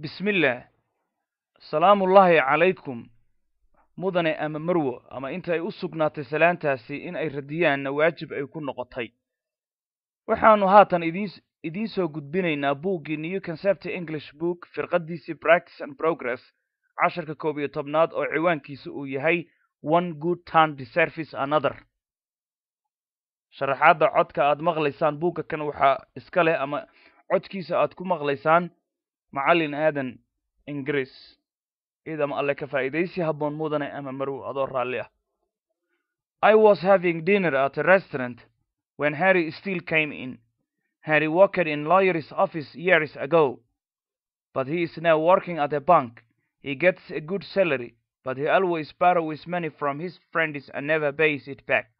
bismillaah salaamullaahi calaykum mudane ama marwo ama inta ay u sugnaatay salaantaasi in ay radiyaanna waajib ay ku noqotay waxaanu haatan idin idiin soo gudbinaynaa buuggii new concepty english book firqaddiisii practice and progress casharka koob iyo tobnaad oo ciwaankiisa uu yahay one good turn deservice another sharaxaadda codka aad maqlaysaan buugga kan waxaa iska leh ama codkiisa aad ku maqlaysaan macallin aadan ingiriis ciidama alle ka faa'iidaysi habboon mudane ama marow adoo raalli ah i was having dinner at a restaurant when harry still came in harry worked in lawyer's office years ago but he is now working at a bank he gets a good salary but he always borrows money from his friends and never pays it back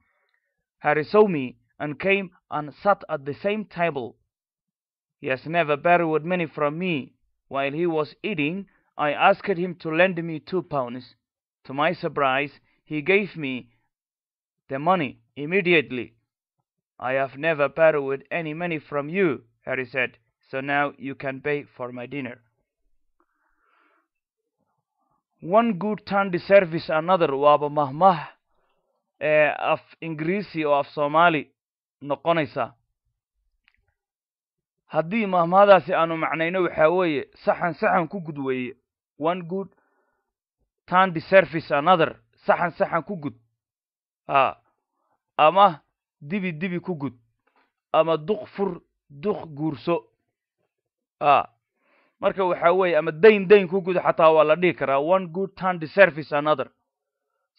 harry saw me and came and sat at the same table he has never borrowed money from me While he was eating, I asked him to lend me two pounds. To my surprise, he gave me the money immediately. I have never borrowed any money from you, Harry said, so now you can pay for my dinner. One good turn deserves another eh mahmah af or of af no noqonaysa haddii mahmahadaasi aanu macnayno waxaa weeye saxan saxan ku gud weeye one good tan deservice another saxan saxan ku gud a ama dibi dibi ku gud ama duq fur duq guurso a marka waxaa weeye ama dayn dayn ku gud xataa waa la dhihi karaa one good tan deservice another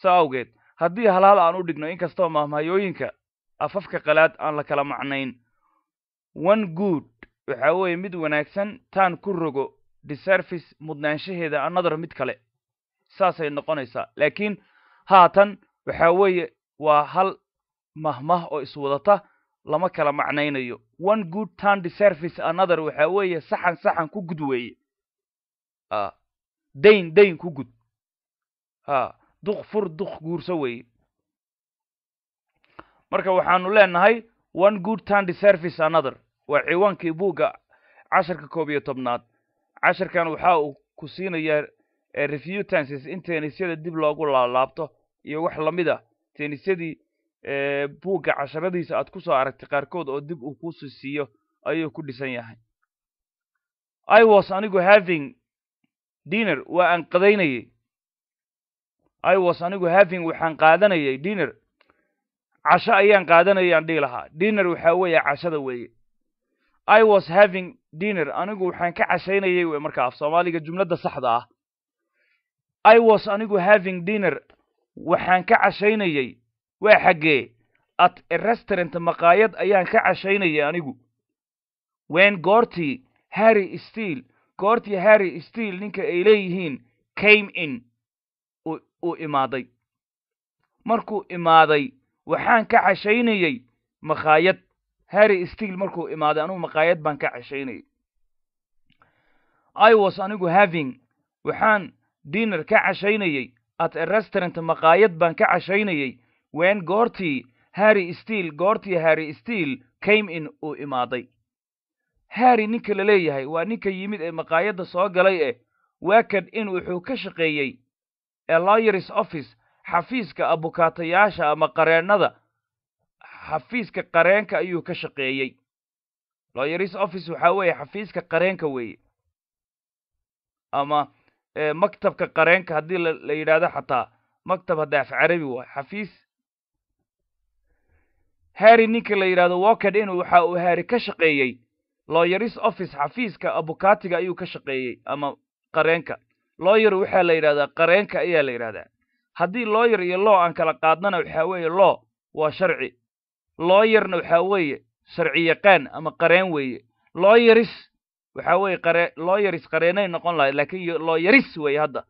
saa awgeed haddii halaal aan u dhigno inkastoo mahmahayooyinka afafka qalaad aan la kala macnayn one good waxa weeye mid wanaagsan taan ku rogo deservice mudnaanshaheeda anadar mid kale saasay noqonaysaa laakiin haatan waxaa weeye waa hal mahmah oo iswadata lama kala macnaynayo one good turn deservice another waxaa weeye saxan saxan ku gud weeye a ah, dayn dayn ku gud a ah, duq fur duq guurso weeye marka waxaanu leenahay one good turn deservice another waa ciwaankii buugga casharka koob iyo tobnaad casharkan waxa uu ku siinayaa eh, refutances in tenisyada dib loogu laablaabto iyo wax lamid a tenisyadii eh, buugga casharadiisa aad ku soo aragtay qaarkood oo dib uu kuusi siiyo ayuu ku dhisan yahay i was anigu having dinner waa aan qadaynayay i was anigu having waxaan qaadanayay dinner casho ayaan qaadanayaan dhihi lahaa dinner waxaa weeye cashada weeye i was having dinner anigu waxaan ka cashaynayay wey marka af soomaaliga jumladda saxda ah i was anigu having dinner waxaan ka cashaynayay waa xaggee at a restaurant maqaayad ayaan ka cashaynayay anigu wen goortii harry steele goortii harry steele ninka ay leeyihiin came in uu imaaday markuu imaaday waxaan ka cashaynayay makhaayad harry stigl markuu imaaday anugu maqaayad baan ka ceshaynay i was anigu having waxaan dinner ka cashaynayay at a restaurant maqaayad baan ka cashaynayay wen goortii harry steil goortii harry steil came in uu imaaday harry ninka la leeyahay waa ninka yimid ee maqaayadda soo galay eh waakad in wuxuu ka shaqeeyey a lawyers office xafiiska abukaatayaasha ama qareennada xafiiska qareenka ayuu ka shaqeeyey lawyeris office waxaa weeye xafiiska qareenka weeye ama eh, maktabka qareenka haddii la yidhaahdo xataa maktab hadda af carabi waay xafiis harry ninka la yidhahdo walked in waxa uu harry ka shaqeeyey lawyeris office xafiiska abukatiga ayuu ka shaqeeyey ama qareenka lawyer waxaa la yidhahdaa qareenka ayaa la yidhahdaa haddii lawyer iyo law aan kala qaadnana waxaa weeye law waa sharci looyarna waxaa weeye sharciyaqaan ama qareen weeye looyaris waxaa weeye qare looyaris qareenay noqon lahayd laakiin looyaris weeye hadda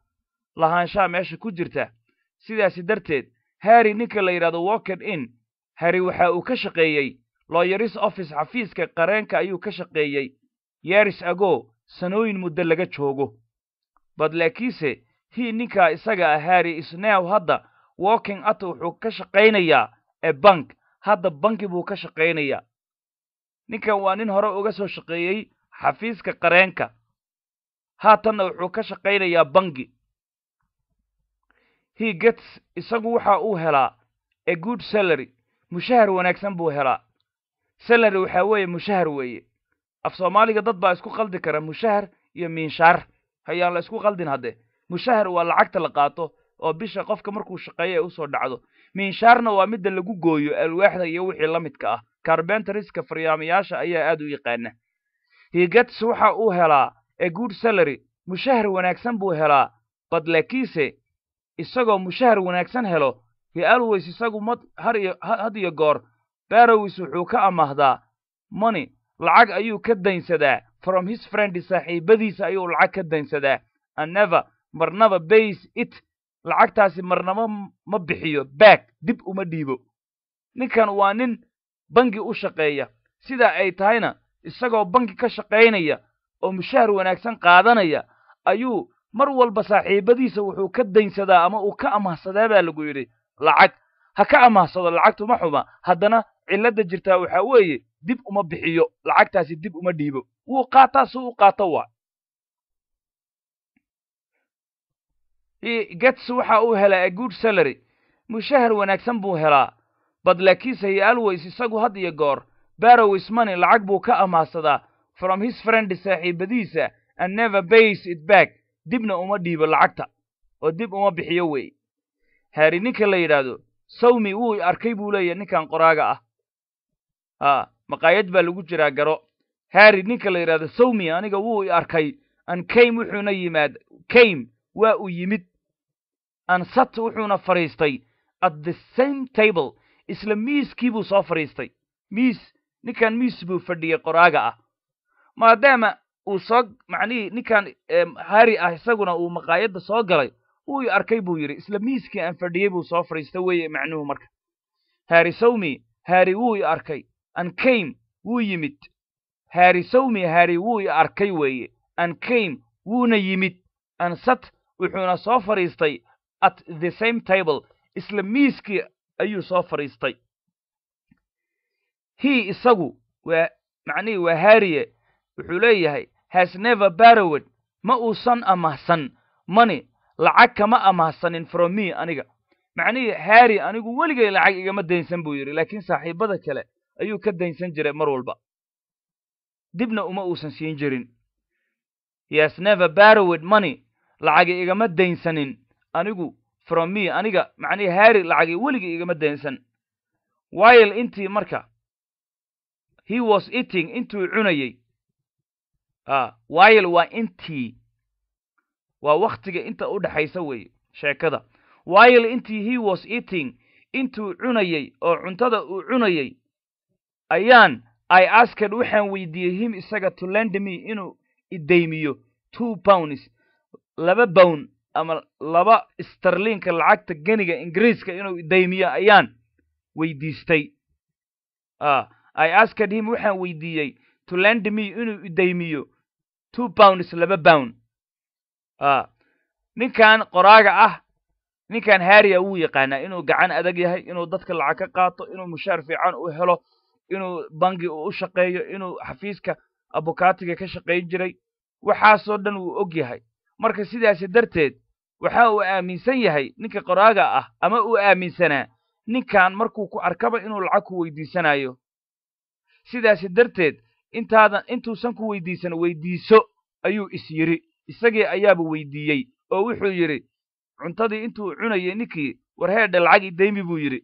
lahaanshaa meesha ku jirta sidaasi darteed harry ninka la yidhahdo walken in harry waxa uu ka shaqeeyey looyaris office xafiiska qareenka ayuu ka shaqeeyey yaris agoo sanooyin muddo laga joogo bad laakiinse hii ninkaa isaga ah harry isnew hadda walking at wuxuu ka shaqaynayaa ee bank hadda banki buu ka shaqaynayaa ninkan waa nin hore uga soo shaqeeyey xafiiska qareenka haatanna wuxuu ka shaqaynayaa bangi he gets isagu waxa uu helaa a good salary mushahar wanaagsan buu helaa salary waxaa weeye mushahar weeye af soomaaliga dad baa isku qaldi kara mushahar iyo miinshaar hayaan la isku qaldin hadde mushahar waa lacagta la qaato oo bisha qofka markuu shaqeeya e usoo dhacdo miinshaarna waa midda lagu gooyo alwaaxda iyo wixii la midka ah carbenteriska faryaamayaasha ayaa aad u yaqaana higets waxa uu helaa e good salary mushahar wanaagsan buu helaa badlekiise isagoo mushahar wanaagsan helo hialways isagu mad har iyo had iyo goor barrowis wuxuu ka amahdaa moni lacag ayuu ka daynsadaa from his friend saaxiibadiisa ayuu lacag ka daynsadaa anneva marnaba base it lacagtaasi marnaba ma bixiyo baag dib uma dhiibo ninkan waa nin bangi u shaqeeya sidaa ay tahayna isagoo bangi ka shaqaynaya oo mushaahar wanaagsan qaadanaya ayuu mar walba saaxiibadiisa wuxuu ka daynsadaa ama uu ka amahsadaa baa lagu yidhi lacag ha ka amahsado lacagtu ma xuma haddana cilladda jirtaa waxaa weeye dib uma bixiyo lacagtaasi dib uma dhiibo wuu qaataa si u qaato waa gets waxa uu helaa a good salary mushahar wanaagsan buu helaa badlakiinse iyo always isagu had iyo goor barrowis money lacag buu ka amaasadaa from his friend saaxiibadiisa and never bays it back dibna uma dhiibo lacagta oo dib uma bixiyo wey haari ninka la yidhaahdo sawmi wuu arkay buu leeyahy ninkan qoraaga ah a ah, maqaayad baa lagu jiraa garo haari ninka la yidhahdo sawmi aniga wuu arkay an kame wuxuuna yimaad kame waa u yimid ansat wuxuuna fadhiistay at the same table isla miiskii buu soo fadhiistay miis ninkan miis buu fadhiyey qoraaga ah maadaama uu soo macnihii ninkan hari ah isaguna uu maqaayadda soo galay wuu i arkay buu yidhi isla miiskii aan fadhiyey buu soo fadhiista weeye macnuhu marka hari sawmi hari wuu i arkay an came wuu yimid hari sawmi hari wuu i arkay weeye an came wuuna yimid ansat wuxuuna soo fadhiistay at the same table isla miiskii ayuu soo fadhiistay he isagu waa macnihii waa haariye wuxuu leeyahay has never barrowed ma uusan amahsan mani lacag kama amahsanin from me aniga macnihii haari anigu weligay lacag igama daynsan buu yidhi laakiin saaxiibada kale ayuu ka daynsan jiray mar walba dibna uma uusan siin jirin yes never barrowed money lacag igama daynsanin anigu from me aniga macnii haari lacagi weligii igama deensan while intii marka he was eating intuu cunayey ah, while waa intii waa wakhtiga inta u dhexaysa weeye sheekada while intii he was eating intuu cunayey oo cuntada uu cunayey ayaan i asked waxaan weydiiyey him isaga to lend me inuu idaymiyo two pounds laba bown ama laba starliinka lacagta geniga ingiriiska inuu deymiyo ayaan weydiistay ah, i asked him waxaan weydiiyey to lend me inuu idaymiyo two pounds laba pound ah, ninkan qoraaga ah ninkan haria wuu yaqaanaa inuu gacan adag yahay inuu dadka lacag ka qaato inuu mushaar fiican u helo inuu bangi uu u shaqeeyo inuu xafiiska abukaatiga ka shaqayn jiray waxaasoo dhan wuu og yahay marka sidaasi darteed waxa uu aaminsan yahay ninka qoraaga ah ama uu aaminsanaa ninkan markuu ku arkaba inuu lacag ku weydiisanayo sidaasi darteed intaadan intuusan ku weydiisan weydiiso ayuu is yidhi isagii ayaaba weydiiyey oo wuxuu yidhi cuntadii intuu cunayey ninkii war heedha lacag idaymi buu yidhi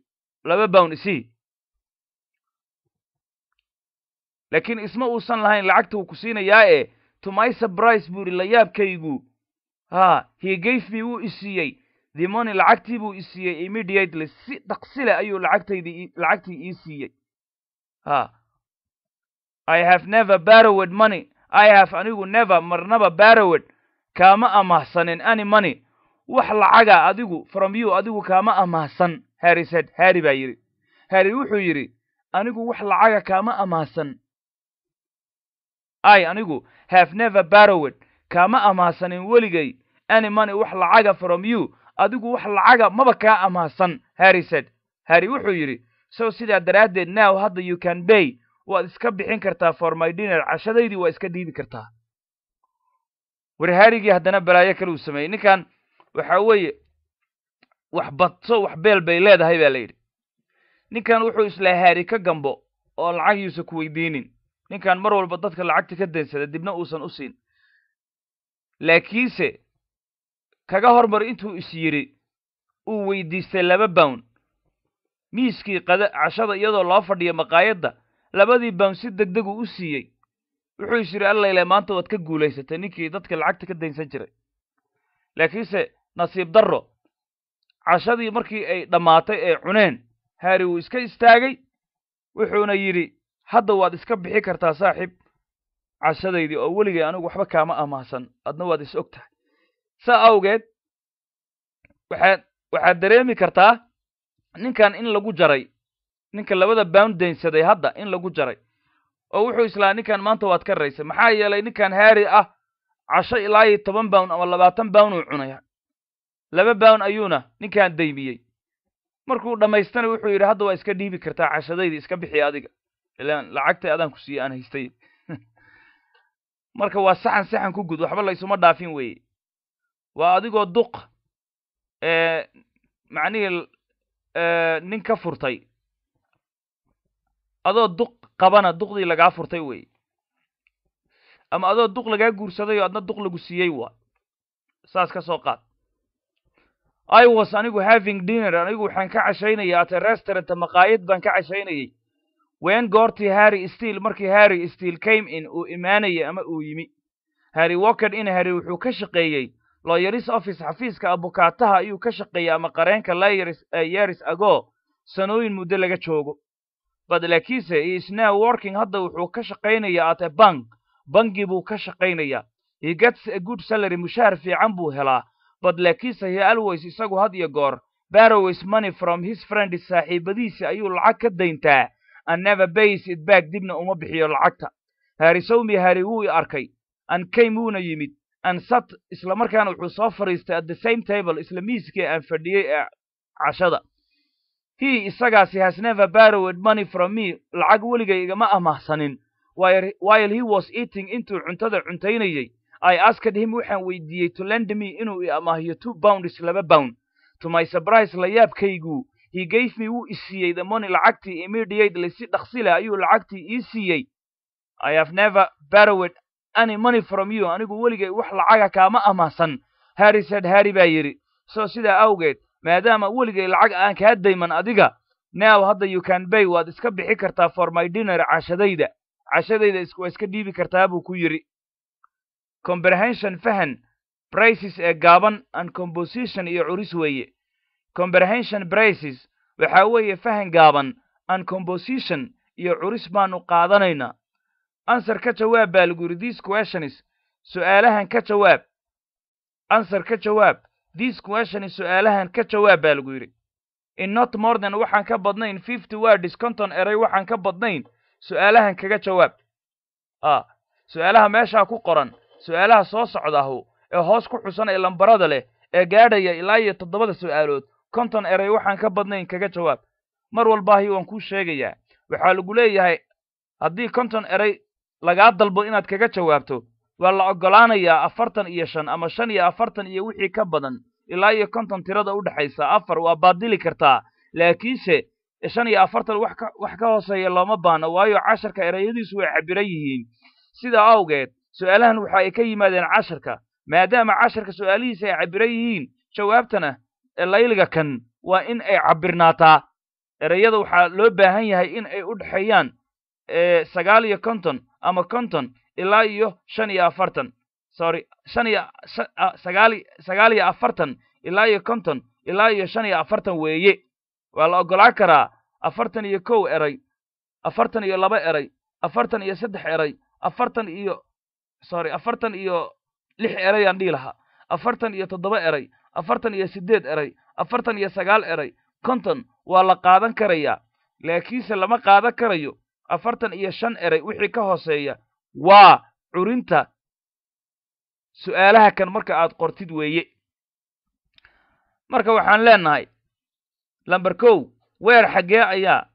laba bawn isii laakiin isma uusan lahayn lacagta uu ku siinayaa ee to my buu yidhi layaabkaygu ha he gave wuu isiiyey the money lacagtii buu isiiyey immediately si dhaqsile ayuu lacagtaydii lacagtii ii siiyey ha i have never barrowed money i have anigu never marnaba barrowed kaama amahsanin any money wax lacaga adigu from you adigu kaama amahsan harry said harry baa yidhi harry wuxuu yidhi anigu wax lacaga kaama amahsan i anigu have never barrowed kaama amahsanin weligay any money wax lacaga from you adigu wax lacaga maba kaa amaasan harry said harry wuxuu yidhi sow sidaa daraaddeed now hadda you can bay waad iska bixin kartaa for my dinner cashadaydii waa iska diidi kartaa war harrigii haddana balaayo kale uu sameeyey ninkan waxa weeye wax badso wax beel bay leedahay baa la yidhi ninkan wuxuu islaa haari ka gambo oo lacagiisa ku weydiinin ninkan mar walba dadka lacagta ka densada dibna uusan u siin laakiinse kaga hormar intuu is yidhi uu weydiistay laba bawn miiskii qada cashada iyadoo loo fadhiya maqaayadda labadii bawn si deg uu u siiyey wuxuu is yidhi allayle maanta waad ka guulaysatay ninkii dadka lacagta ka daynsan jiray laakiinse nasiib darro cashadii markii ay dhammaatay ee cuneen haari wuu iska istaagay wuxuuna yidhi hadda waad iska bixi kartaa saaxiib cashadaydii oo weligay anigu waxba kaama amaasan adna waad is og tahay saa awgeed waxaad waxaad dareemi kartaa ninkan in lagu jaray ninka labada baan daynsaday hadda in lagu jaray oo wuxuu islaha ninkan maanta waad ka raysay maxaa yeelay ninkan haari ah casho ilaa iyo toban bawn ama labaatan bawn uu cunay laba bawn ayuuna ninkan daymiyey markuu dhammaystana wuxuu yidhi hadda waa iska dhiibi kartaa cashadayda iska bixi adiga ilaan lacagtay adaan ku siiye aan haystay marka waa saxan saxan ku gud waxba laysuma dhaafin weeye waa adigoo duq macnihii nin ka furtay adoo duq qabana duqdii lagaa furtay wey ama adoo duq lagaa guursaday oo adna duq lagu siiyey wa saas ka soo qaad i was anigu having dinner anigu waxaan ka cashaynaya at a restaurant maqaayad baan ka cashaynayay wen goortii harry steele markii harry steele came in uu imaanayay ama uu yimi harry walked in harry wuxuu ka shaqeeyey looyaris office xafiiska abukaataha ayuu ka shaqeeyay ama qareenka layaris ee yeris ago sanooyin muddo laga joogo but laakiinse he is working hadda wuxuu ka shaqaynayaa at a bank bangi buu ka shaqaynayaa he gets a good salary mushaar fiican buu helaa but laakiinse he always isagu had iyo goor barroways money from his friend saaxiibadiisi ayuu lacag ka dayntaa and never bays it back dibna uma bixiyo lacagta harisowmi hari wuu i arkay and kame wuuna yimid ansat isla markaana wuxuu soo fadhiistay at the same table isla miiskii aan fadhiyey ee cashada he isagaasi has never barrowed money from me lacag weligay igama amahsanin while he was eating intuu cuntada cuntaynayey i asked him waxaan weydiiyey to lend me inuu i amaahiyo two bounds laba bound to my surprise layaabkaygu he gave me wuu isiiyey the money lacagtii immediately si dhaqsi leh ayuu lacagtii ii siiyey i have never barrowed any money from you anigu weligay wax lacaga kaama amaasan harry said harry baa yidhi soo sidaa awgeed maadaama weligay lacag aan kaa dayman adiga now hadda you can bay waad iska bixi kartaa for my dinner cashadayda cashadayda iswaa iska dhiibi kartaa buu ku yidhi comprehension fahan brices ee gaaban and composition iyo curis weeye comprehension brices waxaa weeye fahan gaaban and composition iyo curis baanu qaadanaynaa ansar ka jawaab baa laguyidhi this questionis su'aalahan ka jawaab ansar ka jawaab this questionis su'aalahan ka jawaab baa lagu yidhi in not more than waxaan ka badnayn fifty words conton eray waxaan ka badnayn su'aalahan kaga jawaab a su'aalaha meeshaa ku qoran su'aalaha soo socdaahu ee hoos ku xusan ee lambarada leh ee gaadhaya ilaa iyo toddobada su'aalood konton eray waxaan ka badnayn kaga jawaab mar walbaahi waan kuu sheegayaa waxaa lagu leeyahay haddii konton eray lagaa dalbo inaad kaga jawaabto waa la oggolaanayaa afartan iyo shan ama shan iyo afartan iyo wixii ka badan ilaa iyo konton tirada u dhexaysa afar waa baadili kartaa laakiinse shan iyo afartan wax ka hooseeya looma baahno waayo casharka erayadiisu way cabiran yihiin sidaa awgeed su'aalahan waxa ay ka yimaadeen casharka maadaama casharka su'aalihiisa ay cabiran yihiin jawaabtana layliga kan waa in ay cabirnaataa erayada waxaa loo baahan yahay in ay u dhexeeyaan sagaal iyo konton ama konton ilaa iyo shan iyo afartan sorry shan iyo sagaal iyo afartan ilaa iyo konton ilaa iyo shan iyo afartan weeye waa la ogolaan karaa afartan iyo kow eray afartan iyo laba eray afartan iyo saddex eray afartan iyo sorry afartan iyo lix erayaan aan dhihi lahaa afartan iyo toddoba eray afartan iyo siddeed eray afartan iyo sagaal eray konton waa la qaadan karayaa laakiinse lama qaadan karayo afartan iyo shan eray wixii ka hooseeya waa curinta su'aalaha kan marka aad qortid weeye marka waxaan leenahay lamber kow weer xaggee ayaa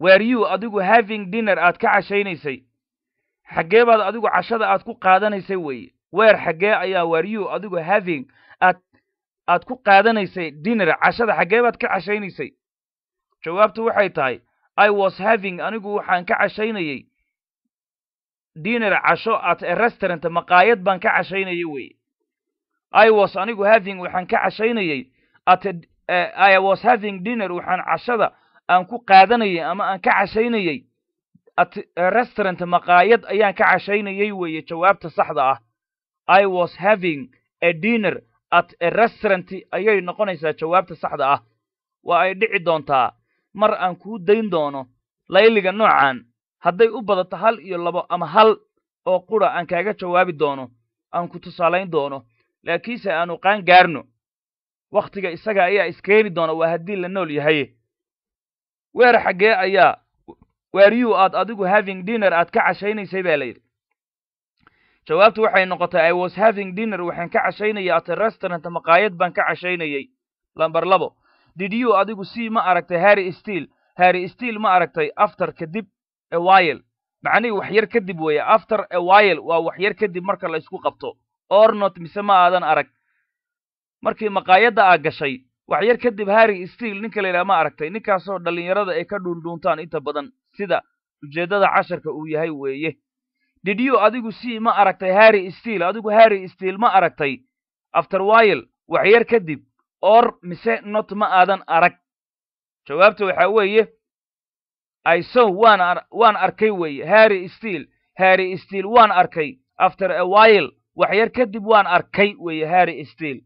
weeryuu adigu having dinner aad ka cashaynaysay xaggee baad adigu cashada aad ku qaadanaysay weeye weer xaggee ayaa weeryuu adigu having aad aad ku qaadanaysay dinner cashada xaggee baad ka cashaynaysay jawaabtu waxay tahay i was having anigu waxaan ka cashaynayey dinner casho at a restaurant maqaayad baan ka cashaynayey weye i was anigu having waxaan ka cashaynayey at eh, i was having dinner waxaan cashada aan ku qaadanayey ama aan ka cashaynayey at a restaurant maqaayad ayaan ka cashaynayay weeye jawaabta saxda ah i was having a dinner at a restaurant ayay noqonaysaa jawaabta saxda ah waa ay dhici doontaa mar aan kuu dayn doono layliga noocan hadday u badato hal iyo labo ama hal oo qudha aan kaaga jawaabi doono aan ku tusaalayn doono laakiinse aanu qaan gaarno wakhtiga isaga ayaa iskeeni doona waa haddii la nool yahay weer xaggee ayaa waariyuu aad adigu having dinner aad ka cashaynaysay baa yidhi jawaabtu waxay noqotay i was having dinner waxaan ka cashaynaya at restaurant maqaayad baan ka cashaynayay lamber labo didyu adigu sii ma aragtay harry stiil harry stiil ma aragtay aftar kadib ewayel macnihii wax yar kadib weeye after ewayel waa wax yar kadib marka la isku qabto ornot mise ma aadan arag markii maqaayadda aa gashay wax yar kadib harry stiil ninka la yidhaha ma aragtay ninkaasoo dhallinyarada ay ka dhuundhuuntaan inta badan sida ujeeddada casharka uu yahay weeye didyu adigu sii ma aragtay harry stiil adigu harry stiil ma aragtay afterwayel wax yar kadib or mise not ma aadan arag jawaabta waxaa weeye isow saw waan arkay weeye harry stiil harry stiil waan arkay after a while waxyar kadib waan arkay weeye harry stiil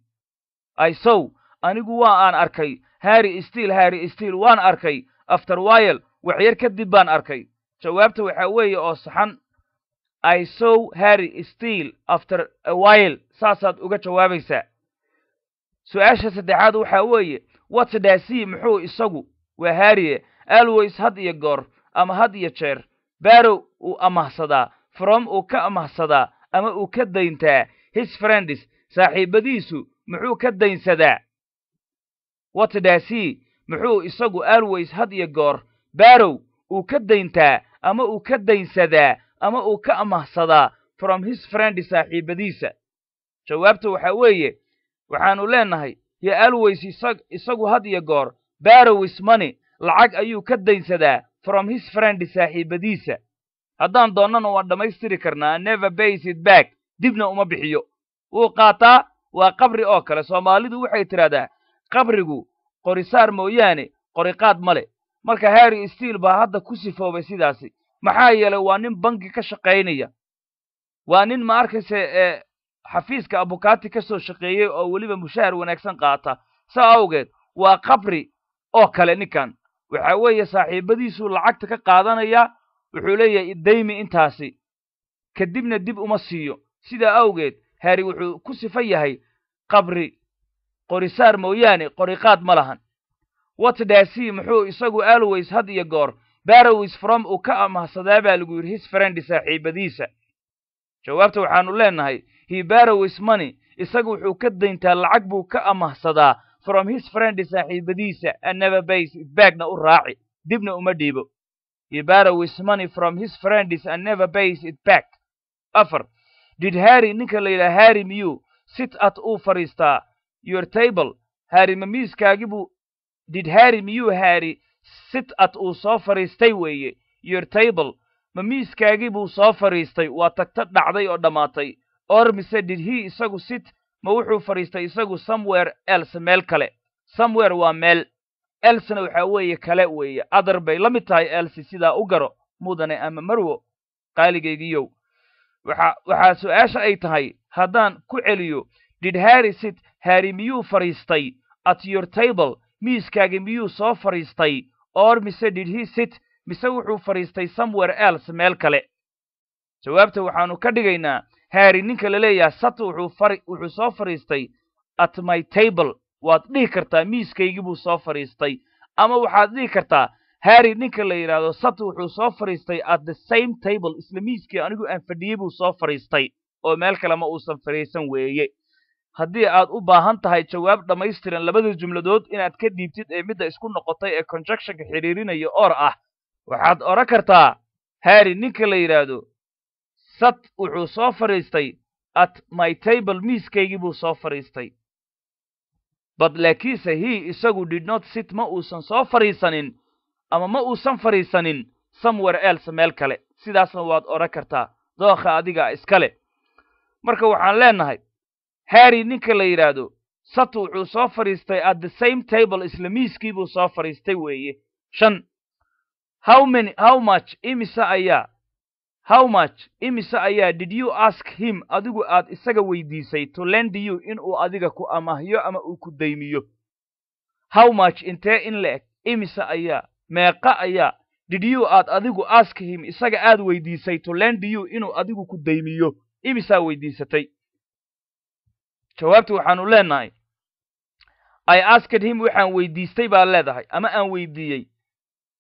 isow anigu waa aan arkay harry stiil harry stiil waan arkay after while waxyar kadib baan arkay jawaabta waxaa weeye oo saxan isow saw harry stiil after a while saasaad uga jawaabaysaa su-aasha saddexaad waxaa weeye watdhaasi muxuu isagu waa haariye eh? always had iyo goor ama had iyo jeer barrow uu amahsadaa from uu ka amahsadaa ama uu ka dayntaa his friends saaxiibadiisu muxuu ka daynsadaa watdhaasi muxuu isagu always had iyo goor barow uu ka dayntaa ama uu ka daynsadaa ama uu ka amahsadaa from his friend saaxiibadiisa jawaabta waxaa weeye waxaannu leenahay yo always isagu had iyo goor barrows money lacag ayuu ka daynsadaa from his friend saaxiibadiisa haddaan doonnana waan dhammaystiri karnaa never baysid back dibna uma bixiyo wuu qaataa waa qabri oo kale soomaalidu waxay tidhaahdaa qabrigu qorisaar mooyaane qoriqaad ma le marka harry stiil baa hadda ku sifoobay sidaasi maxaa yeelay waa nin bangi ka shaqaynaya waa nin ma arkayse xafiiska abukaati ka soo shaqeeyey oo weliba mushaahar wanaagsan qaata saa awgeed waa qabri oo kale ninkan waxa weeye saaxiibadiisuu lacagta ka qaadanayaa wuxuu leeyahay daymi intaasi kadibna dib uma siiyo sidaa awgeed heri wuxuu ku sifan yahay qabri qorisaar mooyaane qoriqaad ma lahan watdasi muxuu isagu always had iyo goor barows from uu ka amahsadaa baa lagu yidhi his frendi saaxiibadiisa jawaabta waxaanu leenahay he borrow money isaga wuxuu ka dayntaa lacag buu ka amahsadaa from his friend saaxiibadiisa and never pays it u raaci dibna uma dhiibo he borrow money from his friends and never pays it back afar did harry ninka la yidhaha harry miyuu sit at uu fadhiistaa your table harry ma miiskaagibuu did harry miyuu harry sit at uu soo fadhiistay weeye your table ma miiskaagii buu soo fadhiistay waa tagta dhacday oo dhammaatay or mise did he isagu sit ma wuxuu fadhiistay isagu somewhere els meel kale somewhere waa meel elsna waxaa weeye kale weeye adar bay la mid tahay els sidaa u garo mudane ama marwo qaaligaygiiyow waxaa su'aasha ay tahay haddaan ku celiyo did harry sit harry miyuu fadhiistay at your table miiskaaga miyuu soo fadhiistay or mise did he sit mise wuxuu fadhiistay somewhere els meel kale jawaabta waxaanu ka dhigaynaa haari ninka la leeyahay satu wuxuu soo fadhiistay at my table waad dhihi kartaa miiskaygii buu soo fadhiistay ama waxaad dhihi kartaa haari ninka la yidhaahdo satu wuxuu soo fadhiistay at the same table isla miiskii anigu aan fadhiyey buu soo fadhiistay oo meel kalema uusan fadhiisan weeye haddii aad u baahan tahay jawaab dhammaystiran labada jumladood inaad ka dhiibtid ee midda isku noqotay ee conjunctionka xidhiirinaya oor ah waxaad odhan kartaa haari ninka la yidhaahdo sat wuxuu soo fadhiistay at my table miiskaygii buu soo fadhiistay bad laakiinse he isagu did sit ma uusan soo fadhiisanin ama ma uusan fadhiisanin somewhere els meel kale sidaasna waad odhan kartaa dookha adigaa iska leh marka waxaan leenahay harry ninka la yidhaahdo sat wuxuu soo fadhiistay at the same table isla miiskii buu soo fadhiistay weeye shan how many how much imisa ayaa how much imise ayaa did you ask him adigu aad isaga weydiisay to lend you uu adiga ku amahyo ama uu ku daymiyo how much intee in la eg imise ayaa meeqa ayaa did you aad adigu ask him isaga aad weydiisay to lend you inuu adigu ku daymiyo imisaa weydiisatay jawaabta waxaanu leenahay i asked him waxaan weydiistay baa leedahay ama aan weydiiyey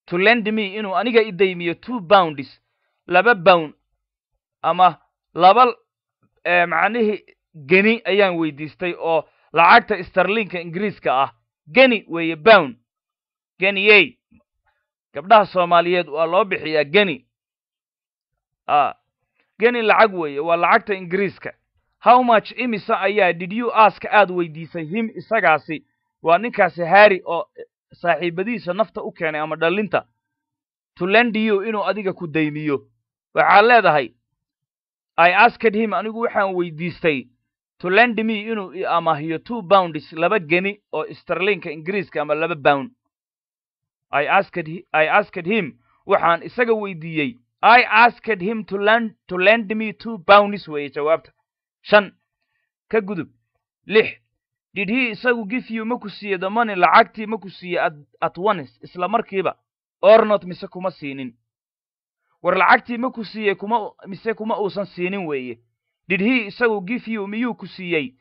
to lend me inuu aniga i daymiyo two bounds laba bown ama laba eh, macnihii geni ayaan weydiistay oo lacagta starlinka ingiriiska ah geni weeye bown geniyey gabdhaha soomaaliyeed waa loo bixiyaa geni ah, geni lacag weeye waa lacagta ingiriiska how much imisa ayaa didyu aska aad weydiisay him isagaasi waa ninkaasi haari oo saaxiibadiisa nafta u keenay ama dhallinta to lendiyu inuu adiga ku daymiyo waxaad leedahay i asked him anigu waxaan weydiistay to lend me inuu i amaahiyo two bounds laba geni oo starlinka ingiriiska ama laba bound i asked i asked him waxaan isaga weydiiyey i asked him to lend to lend me two bounds weeye jawaabta shan ka gudub lix did he isagu give you ma ku siiye the lacagtii ma ku siiye at once isla markiiba or not mise kuma siinin war lacagtii ma ku siiyey mise kuma uusan siinin weeye did he isagu give you miyuu ku siiyey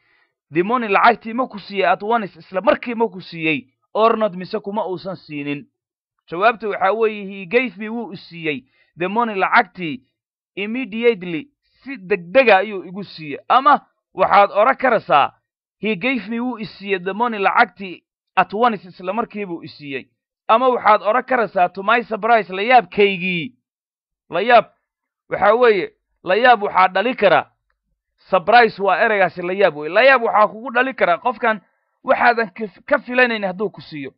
the money lacagtii ma ku siiyey at once isla markii ma ku siiyey ornod mise kuma uusan siinin jawaabta waxaa weeye he gave me wuu isiiyey siiyey the money lacagtii immediately si degdega ah ayuu igu siiyey ama waxaad odhan karaysaa he gave me wuu isiiyey the money lacagtii at once isla markiibuu isiiyey ama waxaad odhan karaysaa to my surprise layaabkaygii layaab waxaa weeye layaab waxaa dhali karaa sabrise waa ereygaasi layaab weye layaab waxaa kugu dhali karaa qofkan waxaadan ka filanaynin hadduu ku siiyo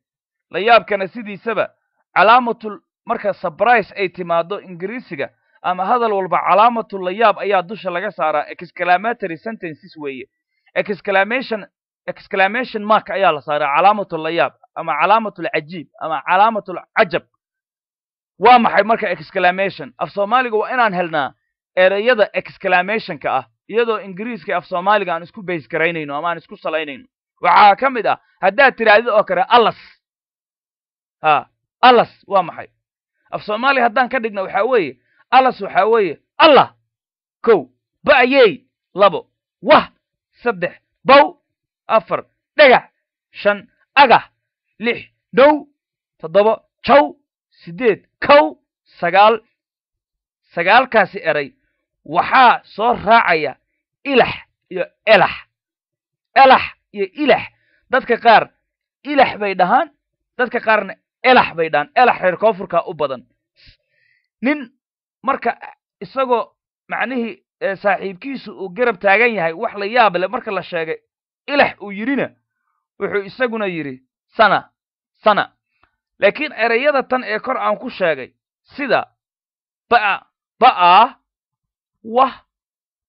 layaabkana sidiisaba calaamatul marka sabrise ay timaado ingiriisiga ama hadal walba calaamatu layaab ayaa dusha laga saaraa exclamatory sentences weeye exclamation exclamation mark ayaa la saaraa calaamatu layaab ama calaamatul cajiib ama calaamatul cajab waa maxay marka exclamation af soomaaliga waa inaan helnaa erayada exclamationka ah iyadoo ingiriiska af soomaaliga aan isku bays ama aan isku salaynayno waxaa ka mid ah haddaad tidhaahdid oo kale alas ha alas waa maxay af soomaaliga haddaan ka dhigna waxaa weeye alas waxaa weeye allah kow ba'yey labo wah saddex bow afar dhagax shan agah lix dhow toddoba jow siddeed kow sagaal sagaalkaasi eray waxaa soo raacaya ilax iyo elax elax iyo ilax dadka qaar ilax bay dhahaan dadka qaarna elax bay dhahaan elax reer koonfurka u badan nin marka isagoo macnihii saaxiibkiisu uu garab taagan yahay wax la yaab le marka la sheegay ilax uu yidhina wuxuu isaguna yidhi sana sana laakiin erayada tan ee kor aan ku sheegay sida ba'a ba'ah wah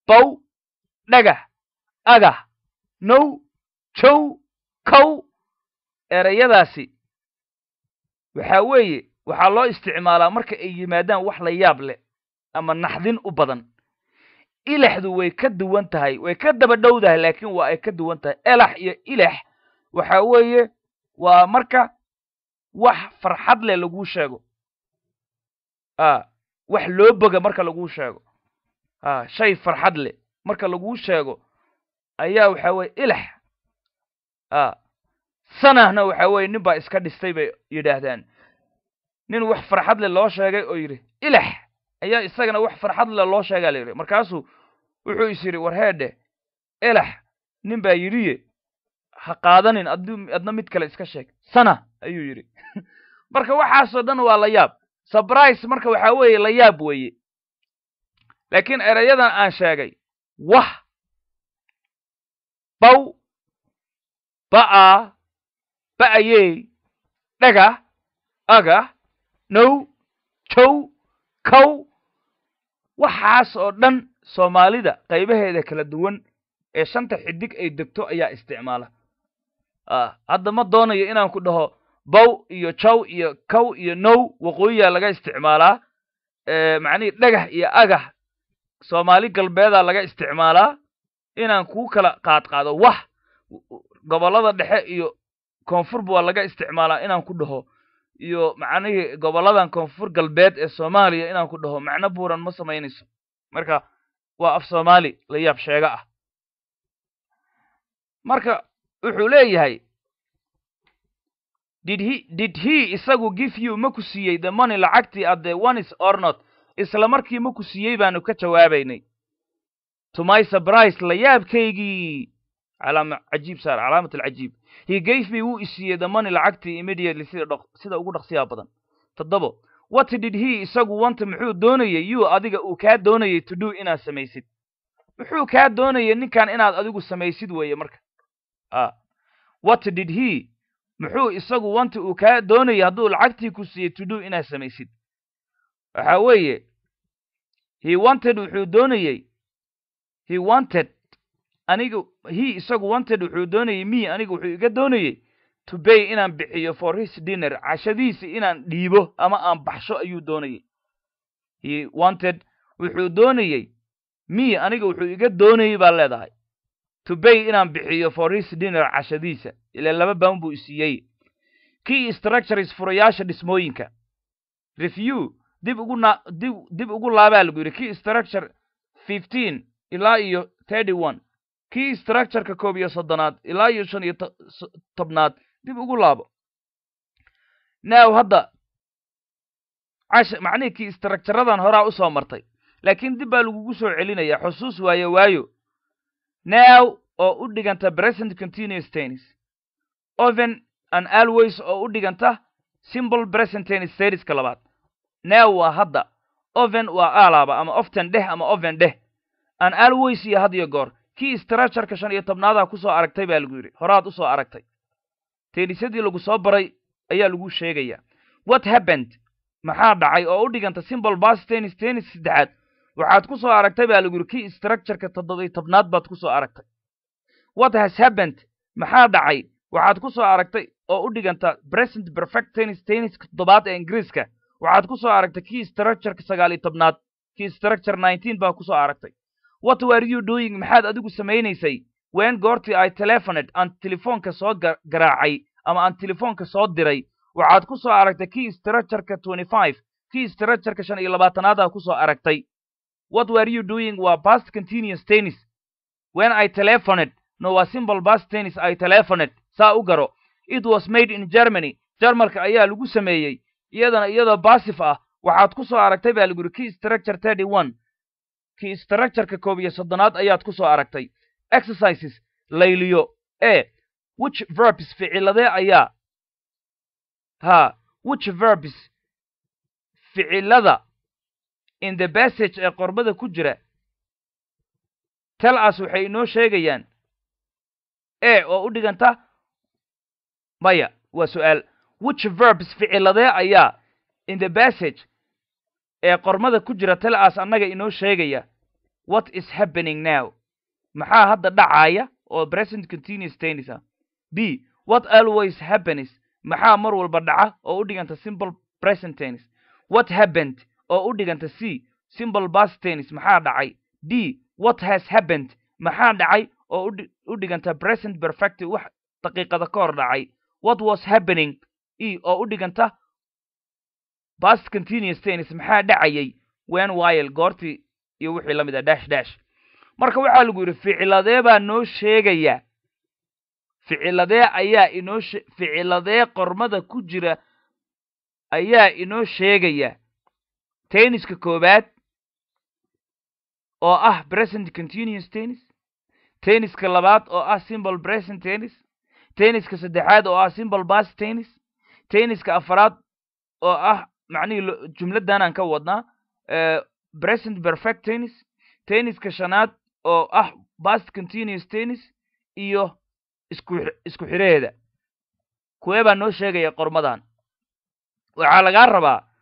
baw dhagah agah now jow kow erayadaasi waxaa weeye waxaa loo isticmaalaa marka ay yimaadaan wax la yaab leh ama naxdin u badan ilaxdu way ka duwan tahay way ka daba dhowdahay laakiin waa ay ka duwan tahay elax iyo ilax waxaa weeye waa marka wax farxad leh laguu sheego wax loo boga marka laguu sheego shay farxad leh marka laguu sheego ayaa waxaa weye ilax sanahna waxaa weye nin baa iska dhistay bay yidhaahdaan nin wax farxad leh loo sheegay oo yidhi ilax ayaa isagana wax farxad leh loo sheegaa la yidhi markaasuu wuxuu is yidhi war heedhe ilax nin baa yidhiye ha qaadanin adna mid kale iska sheeg sana ayuu yidhi marka waxaasoo dhan waa la yaab sabrise marka waxa weeye la yaab weeye laakiin erayadan aan sheegay wah baw ba'a ba'ayey dhaga aga now jow kow waxaas oo dhan soomaalida qaybaheeda kala duwan ee shanta xidig ay degto ayaa isticmaala Ah, hadda ma doonayo inaan ku dhaho bow iyo jow iyo kow iyo now waqooyiyaa laga isticmaalaa macnihii dhagax iyo agax soomaali galbeedaa laga isticmaalaa inaan kuu kala qaadqaado wax gobollada dhexe iyo koonfurba waa laga isticmaalaa inaan ku dhaho iyo macnihii gobolladan koonfur galbeed ee soomaaliya inaan ku dhaho macno buuran ma samaynayso marka waa af soomaali la yaab sheega ah marka wuxuu leeyahay did he did he isagu give you ma ku siiyey the money lacagtii adde onis ornot isla markii ma ku siiyey baanu ka jawaabaynay to my surprise la yaabkaygii calaama cajiib saar calaamat alcajiib he gave me wuu isiiyey the money lacagtii immediately sida ugu dhaqsiyaa badan toddobo what did he isagu wanta muxuu doonayay you adiga uu kaa doonayay to do inaad samaysid muxuu kaa doonayay ninkan inaad adigu samaysid weeye marka Ah, what did he muxuu isagu wanti uu kaa doonaya hadduu lacagtii ku siiyey todo inaa samaysid waxaa weeye he wanted wuxuu doonayey he wanted aniga he isagu wanted wuxuu doonayey mi aniga wuxuu iga doonayey to bay inaan bixiyo for his dinner cashadiisi inaan dhiibo ama aan baxsho ayuu doonayey he wanted wuxuu doonayey mi aniga wuxuu iga doonayey baa leedahay tubay inaan bixiyo foris dinner cashadiisa ilaa laba baan buu isiiyey key structures furayaasha dhismooyinka review dib ugu dib dib ugu laabaa lagu yidhi key structure fifteen ilaa iyo thirty one key structureka koob iyo soddonaad ilaa iyo shan iyo tobnaad dib ugu laabo naaw hadda cash macnihii kii structuradan horaa u soo martay laakiin dib baa lagugu soo celinayaa xusuus waayo waayo now oo u dhiganta present continuous tense oven and always oo u dhiganta simple present tense seriska labaad now waa hadda oven waa aalaaba ama often dheh ama oven dheh an always iyo had iyo goor kii structureka shan iyo tobnaadaha ku soo aragtay baa lagu yidhi horaad u soo aragtay teenisadii lagu soo baray ayaa lagu sheegayaa what happened maxaa dhacay oo u dhiganta simple past tennis tennis saddexaad waxaad ku soo aragtay baa lagu yidhi kii structureka toddobiyo tobnaad baad ku soo aragtay what has happened maxaa dhacay waxaad ku soo aragtay oo u dhiganta present perfect tennis tenniska toddobaad ee ingiriiska waxaad ku soo aragtay kii structureka sagaaliyo tobnaad kii structure nineteen baa ku soo aragtay what were you doing maxaad adigu samaynaysay wen goortii i telefoned aan telefoonka soo garaacay ama aan telefoonka soo diray waxaad ku soo aragtay kii structureka twenty five kii structureka shan iyo labaatanaada ku soo aragtay what were you doing waa past continuous tennis when i telephoned no waa simple past tennis i telephoned saa u garo it was made in germany jarmalka ayaa lagu sameeyey iyadana iyadoo basif ah waxaad ku soo aragtay baa lagu yidhi key structure thirty one kii structureka koob iyo soddonaad ayaad ku soo aragtay exercises layliyo e which verbs ficiladee ayaa ha which verbs ficilada in the bassage ee qormada ku jira tell waxay inoo sheegayaan e oo u dhiganta maya waa su'aal which verbs ficiladee ayaa in the bassage ee qormada ku jira tell annaga inoo sheegaya what is happening now maxaa hadda dhacaaya oo present continuous tennis ah b what always happens maxaa mar walba dhaca oo u dhiganta simple present tennis what happened oo u dhiganta c simbol bastenis maxaa dhacay d what has happened maxaa dhacay oo u dhiganta present perfective wax daqiiqada ka hor dhacay what was happening e oo u dhiganta bast continuous tennis maxaa dhacayay wen wile goortii iyo wixii la mid ah, dash dash marka waxaa lagu yidhi ficiladee baa noo sheegaya ficiladee ayaa inoo ficiladee qormada ku jira ayaa inoo sheegaya teniska koowaad oo ah present continuous tennis tenniska labaad oo ah simple present tennis tenniska saddexaad oo ah simple bas tennis tenniska afaraad oo ah macnihii jumladdanaan ka wadnaa eh, present perfect tennis tenniska shanaad oo ah bast continuous tennis iyo isku isku xiraheeda kuwee baa noo sheegaya qormadan waxaa lagaa rabaa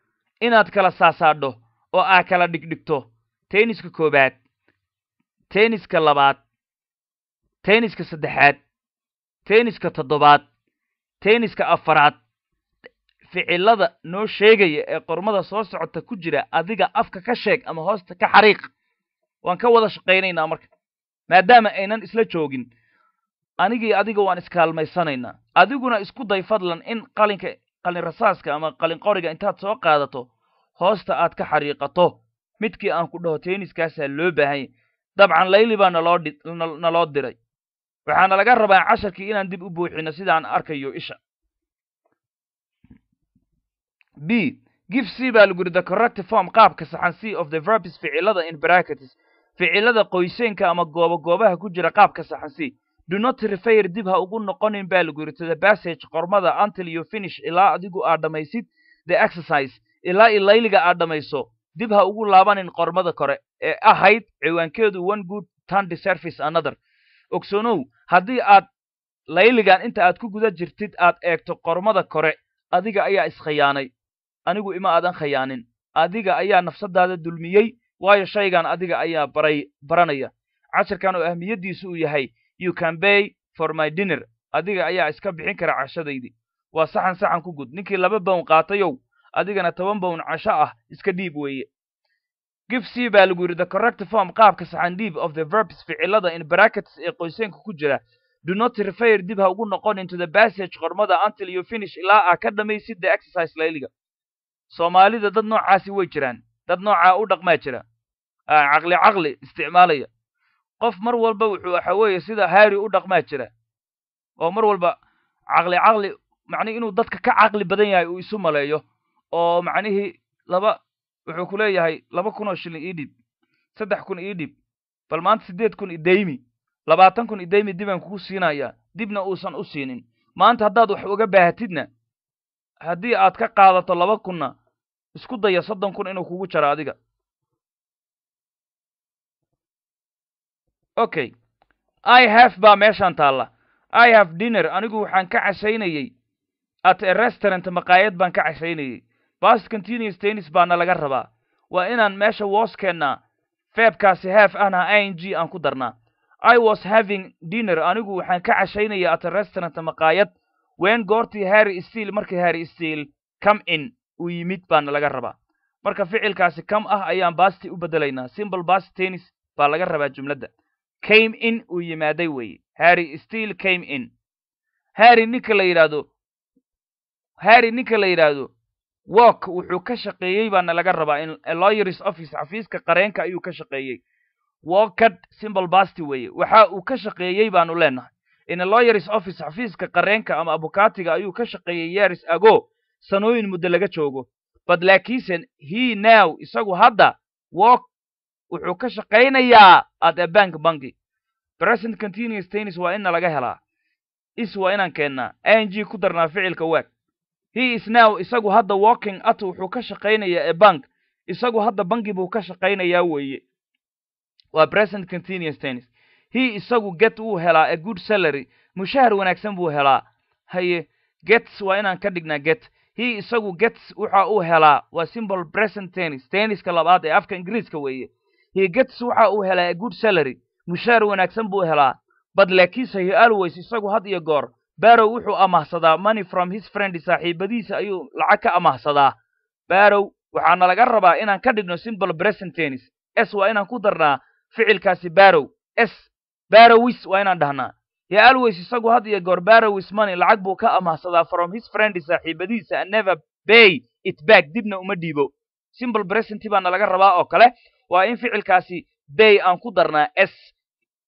inaad kala saasaadho oo aa kala dhigdhigto teeniska koowaad teeniska labaad teeniska saddexaad teeniska toddobaad teeniska afaraad ficilada noo sheegaya ee qormada soo socota ku jira adiga afka ka sheeg ama hoosta ka xariiq waan ka wada shaqaynaynaa marka maadaama aynan isla joogin anigii adiga waan iskaalmaysanaynaa adiguna isku day fadlan in qalinka qalin rasaaska ama qalin qoriga intaad soo qaadato hoosta aad ka xariiqato midkii aan ku dhaho teeniskaasaa loo baahanya dabcan layli baa naloo diray waxaana laga rabaa casharkii inaan dib u buuxino sidaan arkayo isha b give c baa lagu yidhi the corrective form qaabka saxan c of the verbs ficilada in brackets ficilada qoyseenka ama goobogoobaha ku jira qaabka saxan c dunot refeyr dib ha ugu noqonin baa lagu yidhi to the bassage qormada until you finish ilaa adigu aad dhammaysid the exercise ilaa i layliga aad dhammayso dib ha ugu laabanin qormada kore ee ahayd ciwaankeedu one good tundy service another ogsoonow haddii aad layligan inta aad ku guda jirtid aad eegto qormada kore adiga ayaa iskhayaanay anigu ima aadan khayaanin adiga ayaa nafsadaada dulmiyey waayo shaygan adiga ayaa baray baranaya casharkan oo ahmiyaddiisu uu yahay you can bay for my dinner adiga ayaa iska bixin kara cashadaydii waa saxan saxan ku gud ninkii laba bawn qaatayow adigana toban bawn casho ah iska dhiib weeye gif c baa lagu yidhi the correct form qaabka saxan dhiib of the verbs ficilada in brackets ee qoyseenka ku jira do not refer dib ha ugu noqon into the passage qormada until you finish ilaa aa ka dhamaysid the exercise layliga soomaalida dad noocaasi way jiraan dad noocaa u dhaqmaa jira caqli caqli isticmaalaya qof mar walba wuxuu waxa weeye sida haari u dhaqmaa jira oo mar walba caqli caqli macnihi inuu dadka ka caqli badan yahay uu isu maleeyo oo macnihii laba wuxuu ku leeyahay laba kun oo shilin iidhib saddex kun ii dhib bal maanta siddeed kun idaymi labaatan kun idaymi dibaan kugu siinayaa dibna uusan u siinin maanta haddaad wax uga baahatidna haddii aad ka qaadato laba kunna isku daya soddon kun inuu kugu jaro adiga okay i have baa meeshaan taalla i have dinner anigu waxaan ka cashaynayey at a restaurant maqaayad baan ka cashaynayey bast continuous tennis baana laga rabaa waa inaan meesha wooskeennaa feebkaasi haf ahna i n g aan ku darnaa i was having dinner anigu waxaan ka cashaynaya at a restaurant maqaayad wen goortii harry steal markii harry steal come in uu yimid baana laga rabaa marka ficilkaasi come ah ayaan basti u beddelaynaa simble bast tennis baa laga rabaa jumladda came in uu yimaaday weeye harry steel came in harry ninka la yidhaahdo harry ninka la yidhaahdo work wuxuu ka shaqeeyey baana laga rabaa in lawyers office xafiiska qareenka ayuu ka shaqeeyey workad simple basty weeye waxa uu ka shaqeeyey baanu leenahay in lawyers office xafiiska qareenka ama abukatiga ayuu ka shaqeeyey yaris ago sanooyin muddo laga joogo bad laakiinse he now isagu hadda work wuxuu ka shaqaynayaa ade bank banki present continuous tennis waa inna laga helaa is waa inaan keennaa n g ku darnaa ficilka waag he is now isagu hadda walking at wuxuu ka shaqaynayaa e bank isagu hadda banki buu ka shaqaynayaa weeye waa present continuous tennis he isagu get wuu helaa a good salary mushahar wanaagsan buu helaa haye gets waa inaan ka dhignaa get he isagu gets waxa uu helaa waa simple present tennis tenniska labaad ee afka ingiriiska weeye he gets waxa uu helaa a good salary mushaar wanaagsan buu helaa bad laakiinse he always isagu had iyo goor barrow wuxuu amahsadaa money from his friendi saaxiibadiisa ayuu lacag ka amahsadaa barrow waxaana laga rabaa inaan ka dhigno simple present s waa inaan ku darnaa ficilkaasi barrow s barowis waa inaan dhahnaa he always isagu had iyo goor barrowis money lacag buu ka amahsadaa from his friendi saaxiibadiisa and never bay it back dibna uma dhiibo simple present baana laga rabaa oo kale waa in ficilkaasi bay aan ku darnaa s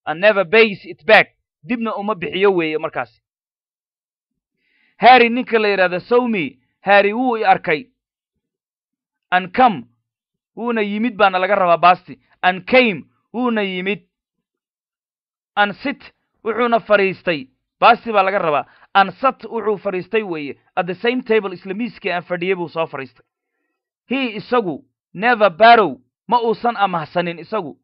an never bays it back dibna uma bixiyo weeye markaasi harry ninka la yidhahda sowmi harry wuu i arkay an come wuuna yimid baana laga rabaa baasti an kame wuuna yimid an sit wuxuuna fadhiistay baasti baa laga rabaa an sat wuxuu fadhiistay weeye at the same table isla miiskii aan fadhiyey buu soo fadhiistay he isagu never barrow ma uusan amahsanin isagu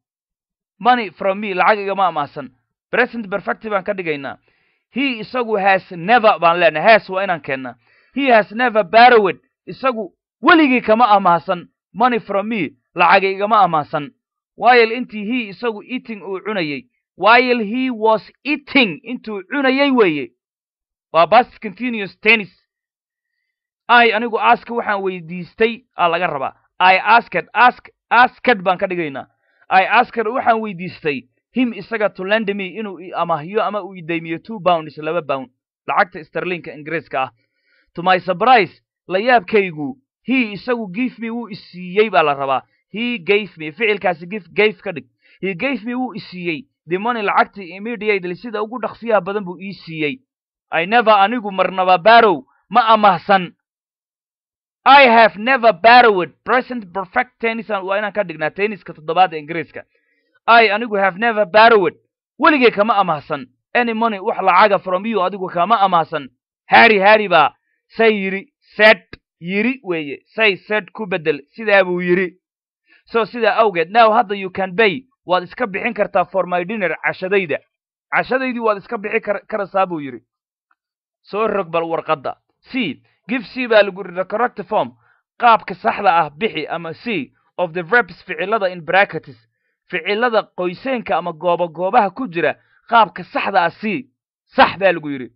money from me lacag igama amahsan present perfective baan ka dhigaynaa he isagu has never baan leenahay has waa inaan keenna he has never barrowed isagu weligii kama amahsan money from me igama amahsan while intii he isagu eating uu cunayey while he was eating intuu cunayey weeye waa bas continuous tennis ay anigu aska waxaan weydiistay aa laga rabaa i asked ask askad baan ka dhigaynaa ay askad waxaan weydiistay him isaga to landemy inuu i amahyo ama uu idaymiyo two bounds laba bound lacagta starlinka ingiriiska ah to my surprise layaabkaygu hii isagu gif gifme wuu isiiyey baa la rabaa he gave me ficilkaasi gif gave ka dhig he gave me wuu isiiyey the money lacagtii immediately sida ugu dhaqsiyaha badan buu ii siiyey i never anigu marnaba barrow ma amahsan i have never borrowed present perfect tennis waa inaan ka dhignaa tenniska toddobaad ee ingiriiska i anigu have never borrowed weligay kama amahsan any money wax lacaga from you adigu kama amahsan hari hari baa say yidhi set yidhi weeye say set ku beddel sidaa buu yidhi so sidaa awgeed now hadda you can bay waad iska bixin kartaa for my dinner cashadayda cashadaydii waad iska bixin karaysaa buu yidhi soo rogbal warqadda see give c baa lagu yidhi correct form qaabka saxda ah bixi ama c of the verbs ficilada in brackets ficilada qoyseenka ama goobo goobaha ku jira qaabka saxda ah c sax baa lagu yidhi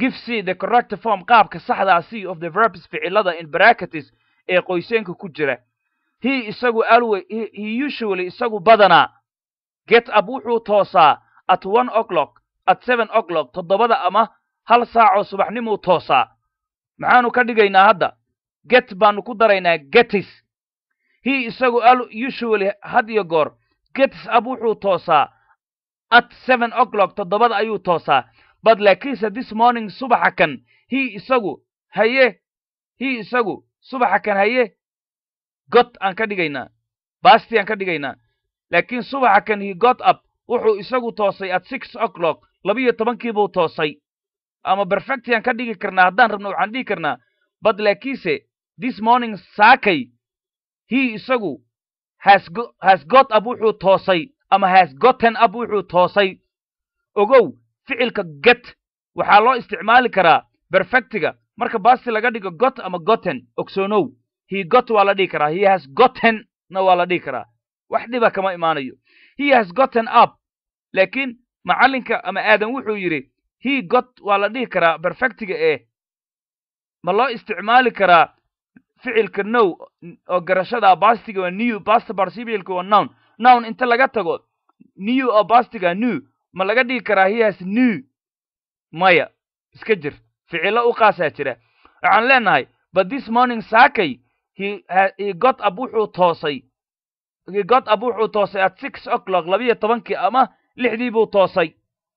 give c the correct form qaabka saxda ah c of the verbs ficilada in brackets ee qoyseenka ku jira he isagu alway he usually isagu badanaa get up wuxuu toosaa at one o'clock at seven o'clock toddobada ama hal saacoo subaxnimuu toosaa maxaanu ka dhigaynaa hadda get baanu ku daraynaa getis hi isagu al usually had iyo goor getis ab wuxuu toosaa at seven o'clock toddobada ayuu toosaa bad laakiinse this morning subaxa kan hi isagu haye hi isagu subaxa kan haye got aan ka dhigaynaa baasti aan ka dhigaynaa laakiin subaxa kan hi got ab wuxuu isagu toosay at six o'clock labiiyo tobankiibuu toosay ama perfectian ka dhigi karnaa haddaan rabno waxaan dhihi karnaa but laakiinse this morning saakay he isagu has got up wuxuu toosay ama has gotten ab wuxuu toosay ogow ficilka get waxaa loo isticmaali karaa berfectiga marka baasti laga dhigo got ama gotten ogsoonow he got waa la dhihi karaa he has gotten na waa la dhihi karaa wax dhiba kama imaanayo he has gotten ab laakiin macallinka ama aadan wuxuu yidhi hii god waa la dhihi karaa berfectiga eh ma loo isticmaali karaa ficilka now oo garashada bastiga waa new bastabarsibilka waa nown nown inta laga tago new oo bastiga new ma laga dhigi karaa he has new maya iska jir ficilo u qaasaa jira waxaan leenahay but this morning sakay he, he got wuxuu toosay he got up wuxuu toosay at six o'clock labiyo tobankii ama lixdii buu toosay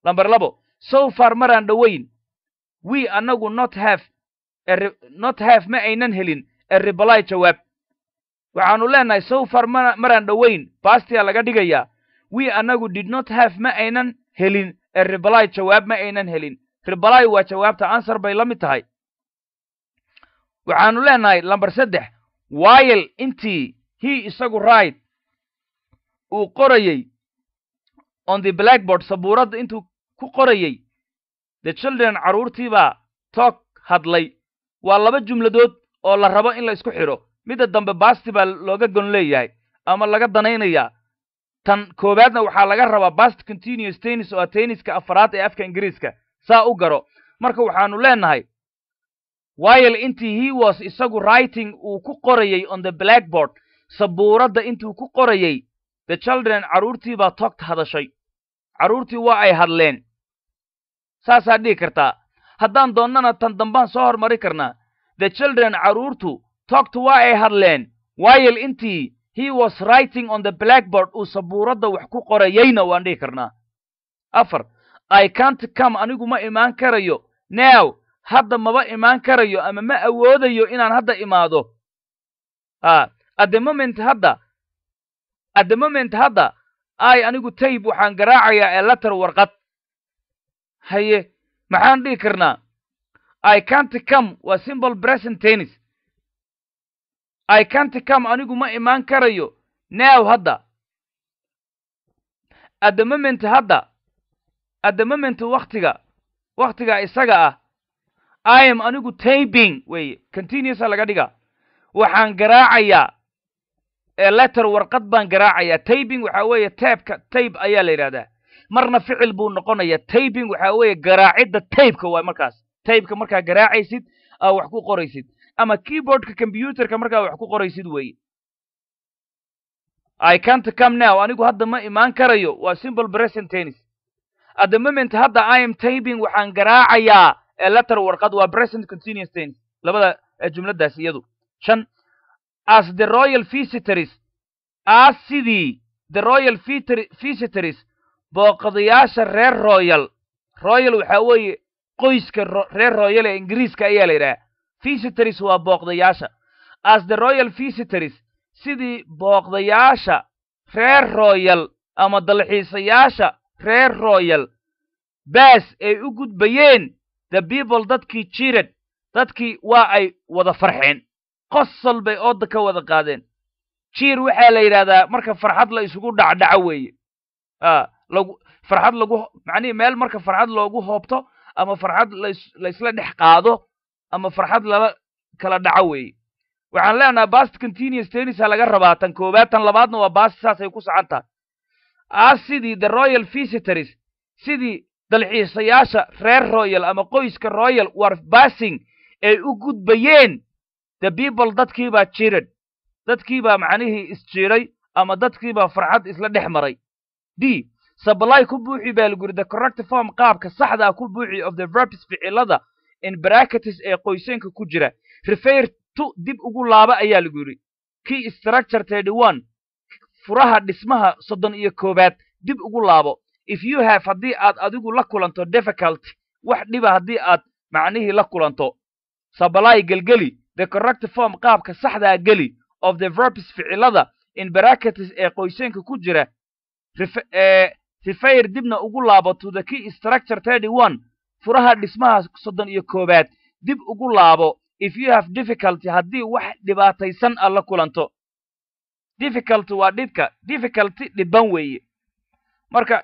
namber labo so far maraan dhowayn we annagu not have not have ma aynan helin eribly jawaab waxaanu leenahay so far maraan dhoweyn baastiya laga dhigayaa we annagu did not have ma aynan helin eribly jawaab ma aynan helin ribly waa jawaabta answer bay la mid tahay waxaanu leenahay lambar saddex wayl intii hii isagu raid uu qorayay on the blackboard sabuuradda intuu ku qorayey the children carruurtiibaa toog hadlay waa laba jumladood oo la rabo in la isku xidho midda dambe baasti baa looga gon leeyahay ama laga danaynayaa tan koowaadna waxaa laga rabaa bast continuous tennis oo ah teniska afaraad ee afka ingiriiska saa u garo marka waxaanu leenahay while intii he was isagu writing uu ku qorayay on the blackboard sabuuradda intuu ku qorayay the children carruurtiibaa togta hadashay carruurtii waa ay hadleen saasaa dhihi kartaa haddaan doonnana tan dambaan soo hormari karnaa the children caruurtu togtu waa ay hadleen waayel intii he was writing on the blackboard uu sabuuradda wax ku qorayayna waan dhihi karnaa afar i cant come anigu ma imaan karayo now hadda maba imaan karayo ama ma awoodayo inaan hadda imaado athe moment hadda at the moment hadda ai anigu tayb waxaan garaacayaa ee latar warqad haye maxaan dhihi karnaa i cant come waa simple present tennis i cant come anigu ma imaan karayo now hadda at the moment hadda at the moment waktiga waktiga isaga ah i am anigu taping weye continuousa laga dhiga waxaan garaacayaa letter warqad baan garaacayaa taping waxaa weeye tabka tabe ayaa la yidhahdaa marna ficil buu noqonaya taybing waxa weeye garaacidda taybka waay markaas taybka markaa garaacaysid aa wax ku qoraysid ama keyboardka kombyuterka markaa wax ku qoraysid weeye i cant come now anigu hadda ma imaan karayo waa simple present at the moment hadda i am taybing waxaan garaacayaa letter warqad waa present continuous tennis labada jumladaas iyadu shan as the royal visitors as sidii the royal visitors booqdayaasha reer royal royal waxaa weeye qoyska reer royal ee ingiriiska ayaa la yidhaha visitors waa booqdayaasha as the royal visitors sidii booqdayaasha reer royal ama dalxiisayaasha reer royal baas ay u gudbayeen the people dadkii jirad dadkii waa ay wada farxeen qosol bay ooda ka wada qaadeen jiir waxaa la yidhaahdaa marka farxad la isugu dhacdhaco weeye ah, lagu farxad lagu macnihi meel marka farxad loogu hoobto ama farxad laysla dhex qaado ama farxad lala kala dhaco weeye waxaan leenahay bast continuous tenisa laga rabaa tan koobaad tan labaadna waa bast saasay ku socan tahay aas sidii the royal visitors sidii dalxiisayaasha reer royal ama qoyska royal war bassing ay u gudbayeen the people dadkiibaa jiran dadkiibaa macnihii isjiray ama dadkiibaa farxad isla dhex maray d sably ku buuxi baa baalgurda correct form qaabka saxdaa ah ku buuxi of the verbs ficilada in bracketis ee qoysenka ku jira refer to dib ugu laaba ayaa lagu yidhi key structure thirty one furaha dhismaha soddon iyo koowaad dib ugu laabo if you have haddii aad adigu la kulanto difficulty wax dhiba haddii aad macnihii la kulanto sably gelgeli the correct form qaabka saxdaa ah geli of the verbs ficilada in bracketis ee qoysenka ku jira eh, tifayr dibna ugu laabato the key structure thirty one furaha dhismaha soddon iyo koowaad dib ugu laabo if you have difficulty haddii wax dhibaataysan a la kulanto difficulty waa dhibka difficulty dhibban weeye marka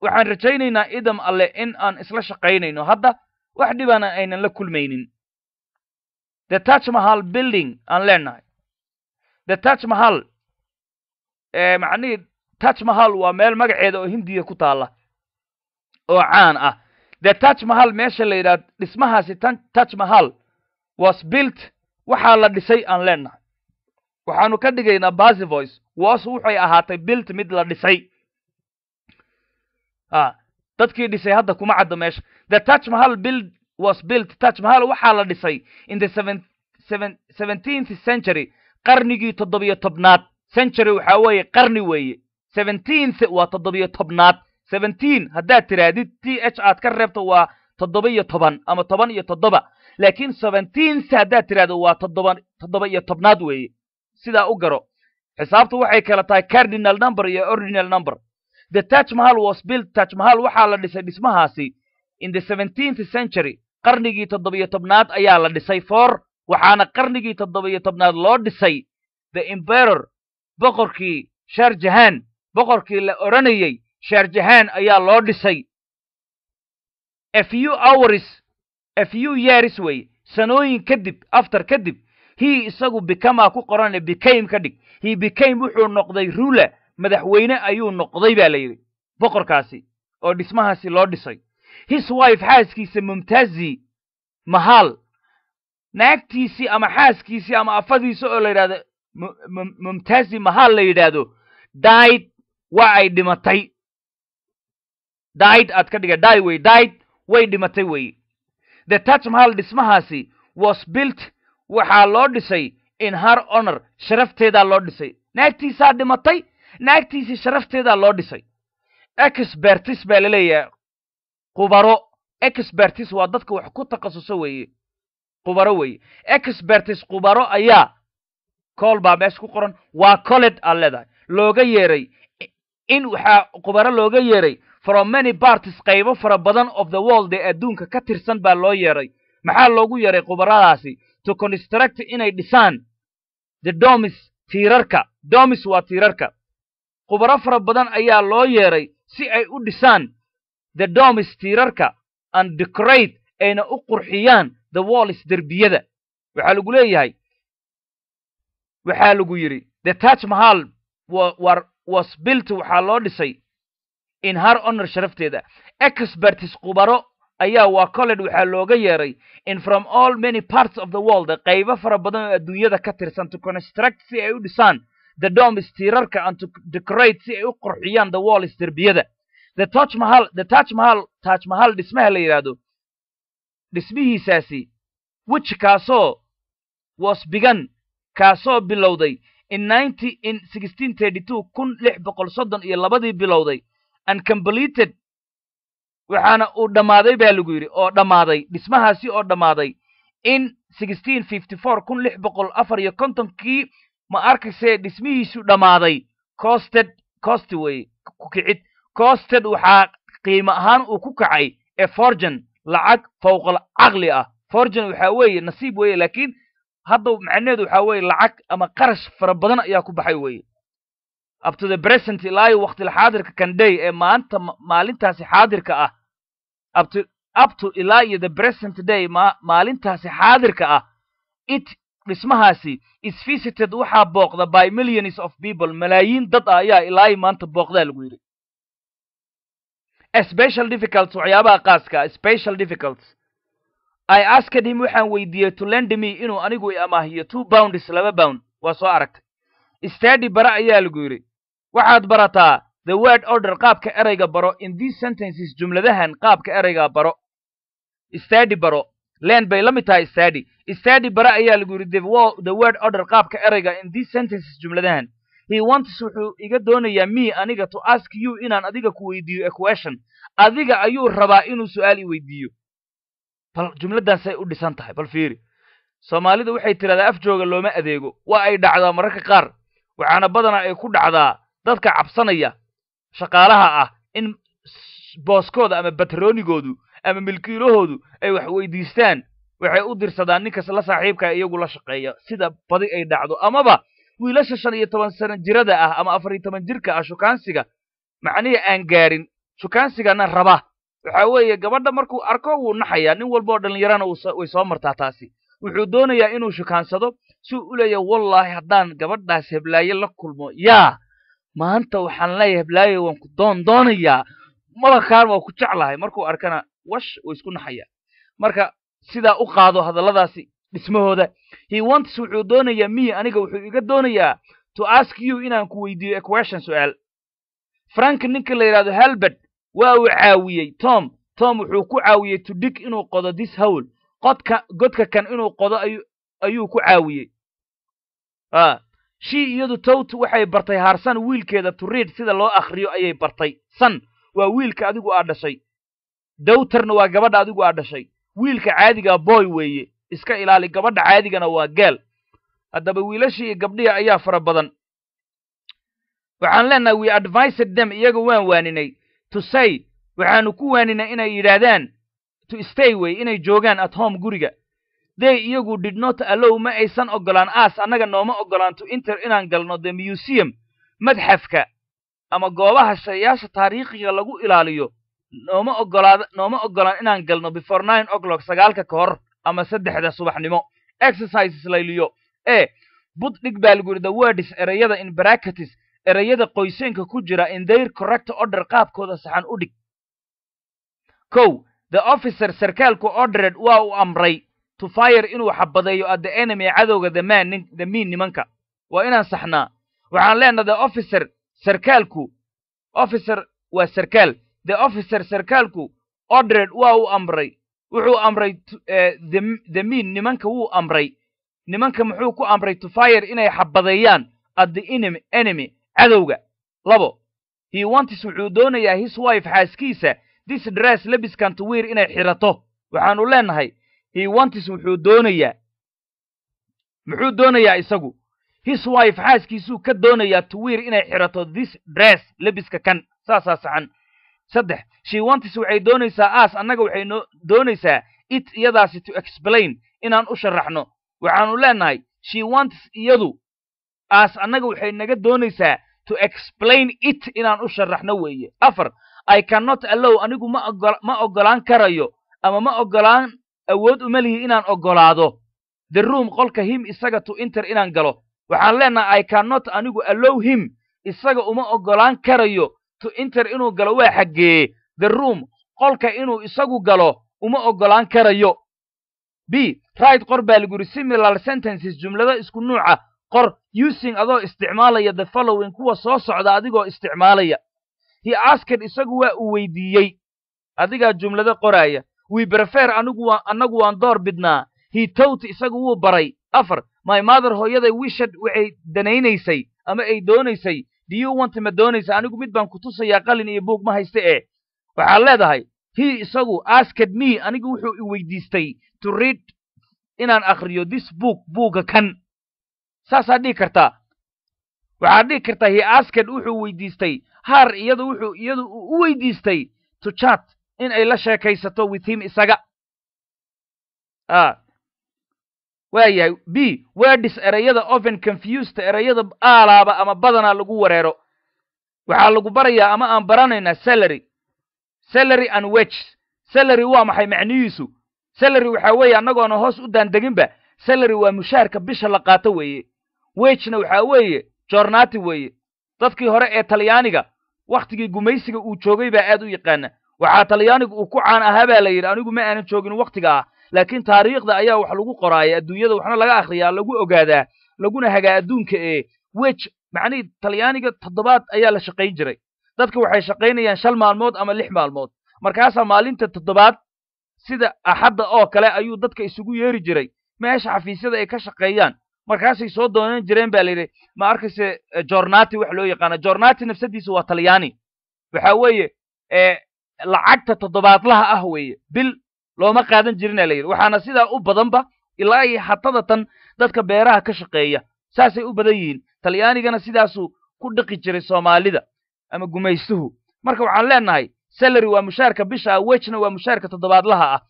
waxaan rajaynaynaa idam alle in aan isla shaqaynayno hadda wax dhibana aynan la kulmaynin the touch mahal building aan leenahay the touch mahal macnihii taj mahal waa meel magaceeda oo hindiya ku taalla oo caan ah de taj mahal meesha la yidhahdo dhismahaasi taj mahal was built waxaa la dhisay aan leenahay waxaanu ka dhigaynaa basivoice was waxay ahaatay built mid la dhisay a ah, dadkii dhisay hadda kuma caddo meesha the taj mahal build was built taj mahal waxaa la dhisay in the seventeenth century qarnigii toddobiyo tobnaad century waxaa weeye qarni weeye seventeenth waa toddobiyo tobnaad seventeen haddaad tirahdid t h aad ka reebto waa toddoba-iyo toban ama toban iyo toddoba laakiin seventeenth haddaad tirahdo waa todoba toddoba iyo tobnaad weeye sidaa u garo xisaabtu waxay kala tahay cardinal number iyo ordinal number the touch mahal was built touch mahal waxaa la dhisay dhismahaasi in the seventeenth century qarnigii toddobiyo tobnaad ayaa la dhisay for waxaana qarnigii toddobiyo tobnaad loo dhisay the emperor boqorkii sher jahan boqorkii la odhanayey shaarjahaan ayaa loo dhisay efyu auris efyu yearis weeye sanooyin kadib aftar kadib hii isagu bikamaa ku qorane bikaym ka dhig hii bikaym wuxuu noqday rula madaxweyne ayuu noqday baa la yidhi boqorkaasi oo dhismahaasi loo dhisay his wife xaaskiisa mumtazi mahal naagtiisii ama xaaskiisii ama afadiisa oo la yidhahdo mumtaazi mahal la yidhaahdo died ay dhimatay did aad ka dhiga di wey did way dhimatay weye the mahal dhismahaasi was built waxaa loo dhisay in har honor sharafteedaa loo dhisay naagtiisaa dhimatay naagtiisii sharafteedaa loo dhisay exbertis baa la leeyahay qubaro exbertis waa dadka wax ku takhasuso weeye qubaro weeye exbertis qubaro ayaa kool baa meesha ku qoran waa colled aad leedahay looga yeeray in waxaa khubaro looga yeeray from many parties qaybo fara badan of the world ee adduunka ka tirsan baa loo yeeray maxaa loogu yeeray khubaradaasi to construct inay dhisaan the domis tiirarka domis waa tiirarka khubaro fara badan ayaa loo yeeray si ay u dhisaan the domis tiirarka and decorate ayna u qurxiyaan the wallis derbiyada waxaa lagu leeyahay waxaa lagu yidhi the touch mahal was built waxaa loo dhisay inhar honor sharafteeda expertis qubaro ayaa waa college waxaa looga yeeray in from all many parts of the world qaybo fara badan oo adduunyada ka tirsan to construct si ay u dhisaan the dom istiirarka and to decorate si ay u qurxiyaan the wall isderbiyada the toch mahal the toch mahal toch mahal dhismaha la yidhaahdo dhismihiisaasi wiji kaasoo bigan kaasoo bilowday kun iyo labadii bilowday uncompleted waxaana uu dhammaaday baa lagu yidhi oo dhammaaday dhismahaasi oo dhammaaday in kii ma arkayse dhismihiisu dhammaaday costed costi weye ku kicid costed waxaa qiimo ahaan uu ku kacay ee eforgen lacag fowqal caqli ah forgen waxaa weeye nasiib weeye laakiin hadda macnaheedu waxaa weeye lacag ama qarash fara badan ayaa ku baxay weeye abtothe present ilaa iyo waktil xaadirka kanday ee maanta maalintaasi xaadirka ah abto to ilaa iyo the present day ma maalintaasi xaadirka ah it dhismahaasi is visited waxaa booqda by millions of people malaayiin dad ah ayaa ilaa maanta booqdaa lagu yidhi special difficult waxyaabaha qaaskaa special difficult i asked him waxaan weydiiyey to lend me inuu anigu i amaahiyo two bounds laba bound waa soo aragtay istaadhi bara ayaa lagu yidhi waxaad barataa the word order qaabka erayga baro in these sentences jumladahan qaabka erayga baro istaadhi baro len bay la mid tahay istaadhi istaadhi bara ayaa lagu yidhi the word order qaabka erayga in these sentences jumladahan he wants wuxuu iga doonayaa me aniga to ask you inaan adiga ku weydiiyo equation adiga ayuu rabaa inuu su'aal i weydiiyo bal jumladdan say u dhisan tahay bal fiiri soomaalida waxay tidhahdaa afjooga looma adeego waa ay dhacdaa mararka qaar waxaana badanaa ay ku dhacdaa dadka cabsanaya shaqaalaha ah in booskooda ama batroonigoodu ama milkiilahoodu ay wax weydiistaan waxay u dirsadaan ninkas la saaxiibkaa ah iyagu la shaqeeya sida badi ay dhacdo amaba wiilasha shan iyo toban sana jirada ah ama afar iyo toban jirka ah shukaansiga macnihii aan gaarin shukaansigana raba waxa weeye gabadha markuu arko wuu naxayaa nin walbaoo dhallinyarana way soo martaa taasi wuxuu doonayaa inuu shukaansado suu u leeya wallaahi haddaan gabadhaas heblaaye la kulmo yaa maanta waxaan leeyahay heblaaye waan ku doondoonayaa malakaan waa ku jeclahay markuu arkana wash wuu isku naxayaa marka sidaa u qaado hadalladaasi dhismahooda he wants wuxuu doonayaa mi aniga wuxuu iga doonayaa to ask you inaan ku weydiiyo equestion su-aal frank ninka la yidhahdo halbert waa uu caawiyey tom tom wuxuu ku caawiyey tudig inuu qodo dis howl qodka godka kan inuu qodo ayuu ku caawiyey shii iyadu towt waxay bartay harsan wiilkeeda turiid sida loo akhriyo ayay bartay san waa wiilka adigu aa dhashay dowtarna waa gabadha adigu aa dhashay wiilka caadigaa booy weeye iska ilaali gabadha caadigana waa geel haddaba wiilashii iyo gabdhihii ayaa fara badan waxaan leenahay we adviced dem iyaga waan waaninay to say waxaanu ku waaninaa inay yidhaahdaan to stay way inay joogaan at home guriga they iyagu dhidnot allow ma aysan oggolaan aas annaga nooma oggolaan to inter inaan galno the museum madxafka ama goobaha shayaasha taariikhiga lagu ilaaliyo nooma oggolaad oggolaan inaan galno before nine o'clock sagaalka ka hor ama saddexda subaxnimo exercises layliyo e eh, bud dhig baa lagu yidhi the words ereyada in bracketis erayada qoyseenka ku jira in their correct order qaabkooda saxan u dhig kow the officer sarkaalku ordered waa uu amray to fire inuu xabadeeyo at the enemy cadowga the miin nimanka waa inaan saxnaa waxaan leenaa the officer sarkaalku officer waa sarkaal the officer sarkaalku ordered waa uu amray wuxuu amray eh, the miin nimanka wuu amray nimanka muxuu ku amray to fire inay xabadeeyaan at the enemy cadowga labo hiwantis wuxuu doonayaa his wife xaaskiisa this dress lebiskan tuwiir inay xidhato waxaanu leenahay he wantis wuxuu doonayaa muxuu doonayaa isagu his wife xaaskiisuu ka doonayaa tuwiir inay xidhato this dress lebiska kan saasaa saxan saddex she waxay doonaysaa aas annaga waxay doonaysaa it iyadaasi to explain inaan u sharaxno waxaanu leenahay she iyadu aas annaga waxay naga doonaysaa to explain it inaan u sharaxno weeye afar i cannot allow anigu ma oggolaan karayo ama ma oggolaan awood uma lihi inaan ogolaado the room qolka him isaga to inter inaan galo waxaan leenahay i cannot anigu allow him isaga uma oggolaan karayo to inter inuu galo waa xaggeeye the room qolka inuu isagu galo uma oggolaan karayo b right qor baa lagu yidhi similar sentences jumlada isku nuuca qor using adoo isticmaalaya the following kuwa soo socda adigoo isticmaalaya hi asked isagu waa uu weydiiyey adigaa jumlada qoraaya wi brefer annagu waan door bidnaa hi towt isagu wuu baray afar my mother hooyaday wishad waxay danaynaysay ama ay doonaysay diyuuwanta ma doonaysa anigu mid baan ku tusayaa qalin iyo buug ma hayste eh waxaad leedahay hi isagu asked me anigu wuxuu i weydiistay to read inaan akhriyo this book buugga kan saasaad dhihi kartaa waxaad dhihi kartaa hi asked wuxuu weydiistay haar iyadu wuxuu iyadu uu u weydiistay to chat in ay la sheekaysato with him isaga waayahay b werdis erayada oven confused ereyada aalaaba ama badanaa lagu wareero waxaa lagu barayaa ama aan baranaynaa salary salary and wedges salary waa maxay macnihiisu salary waxaa weeye annagoona hoos u daandeginba ba salary waa mushaarka bisha la qaato weeye wejna waxaa weeye joornaati weeye dadkii hore ee talyaaniga wakhtigii gumaysiga uu joogay baa aad u yaqaana waxaa talyaaniga uu ku caan ahaa baa la yidhi anigu ma aanan joogin wakhtiga ah laakiin taariikhda ayaa wax lagu qoraaya adduunyada waxna laga akhriyaa lagu ogaadaa laguna hagaa adduunka ee wej macnihii talyaaniga toddobaad ayaa la shaqayn jiray dadka waxay shaqaynayaan shal maalmood ama lix maalmood markaasaa maalinta toddobaad sida axadda oo kale ayuu dadka isugu yeeri jiray meesha xafiisyada ay ka shaqeeyaan markaasay soo doonan jireen ba layidhi ma arkayse eh, jornati wax loo yaqaana jornati nafsadiisa waa talyani waxa weeye eh, lacagta toddobaadlaha ah weeye bil looma qaadan jirina la yidhi waxaana sidaa u badanba ilaa iyo hatadatan dadka beeraha ka shaqeeya saasay u badan yihiin talyaanigana sidaasuu ku dhiqi jiray soomaalida ama gumaystuhu marka waxaan leenahay salary waa mushaarka bisha ah wejna waa mushaarka toddobaadlaha ah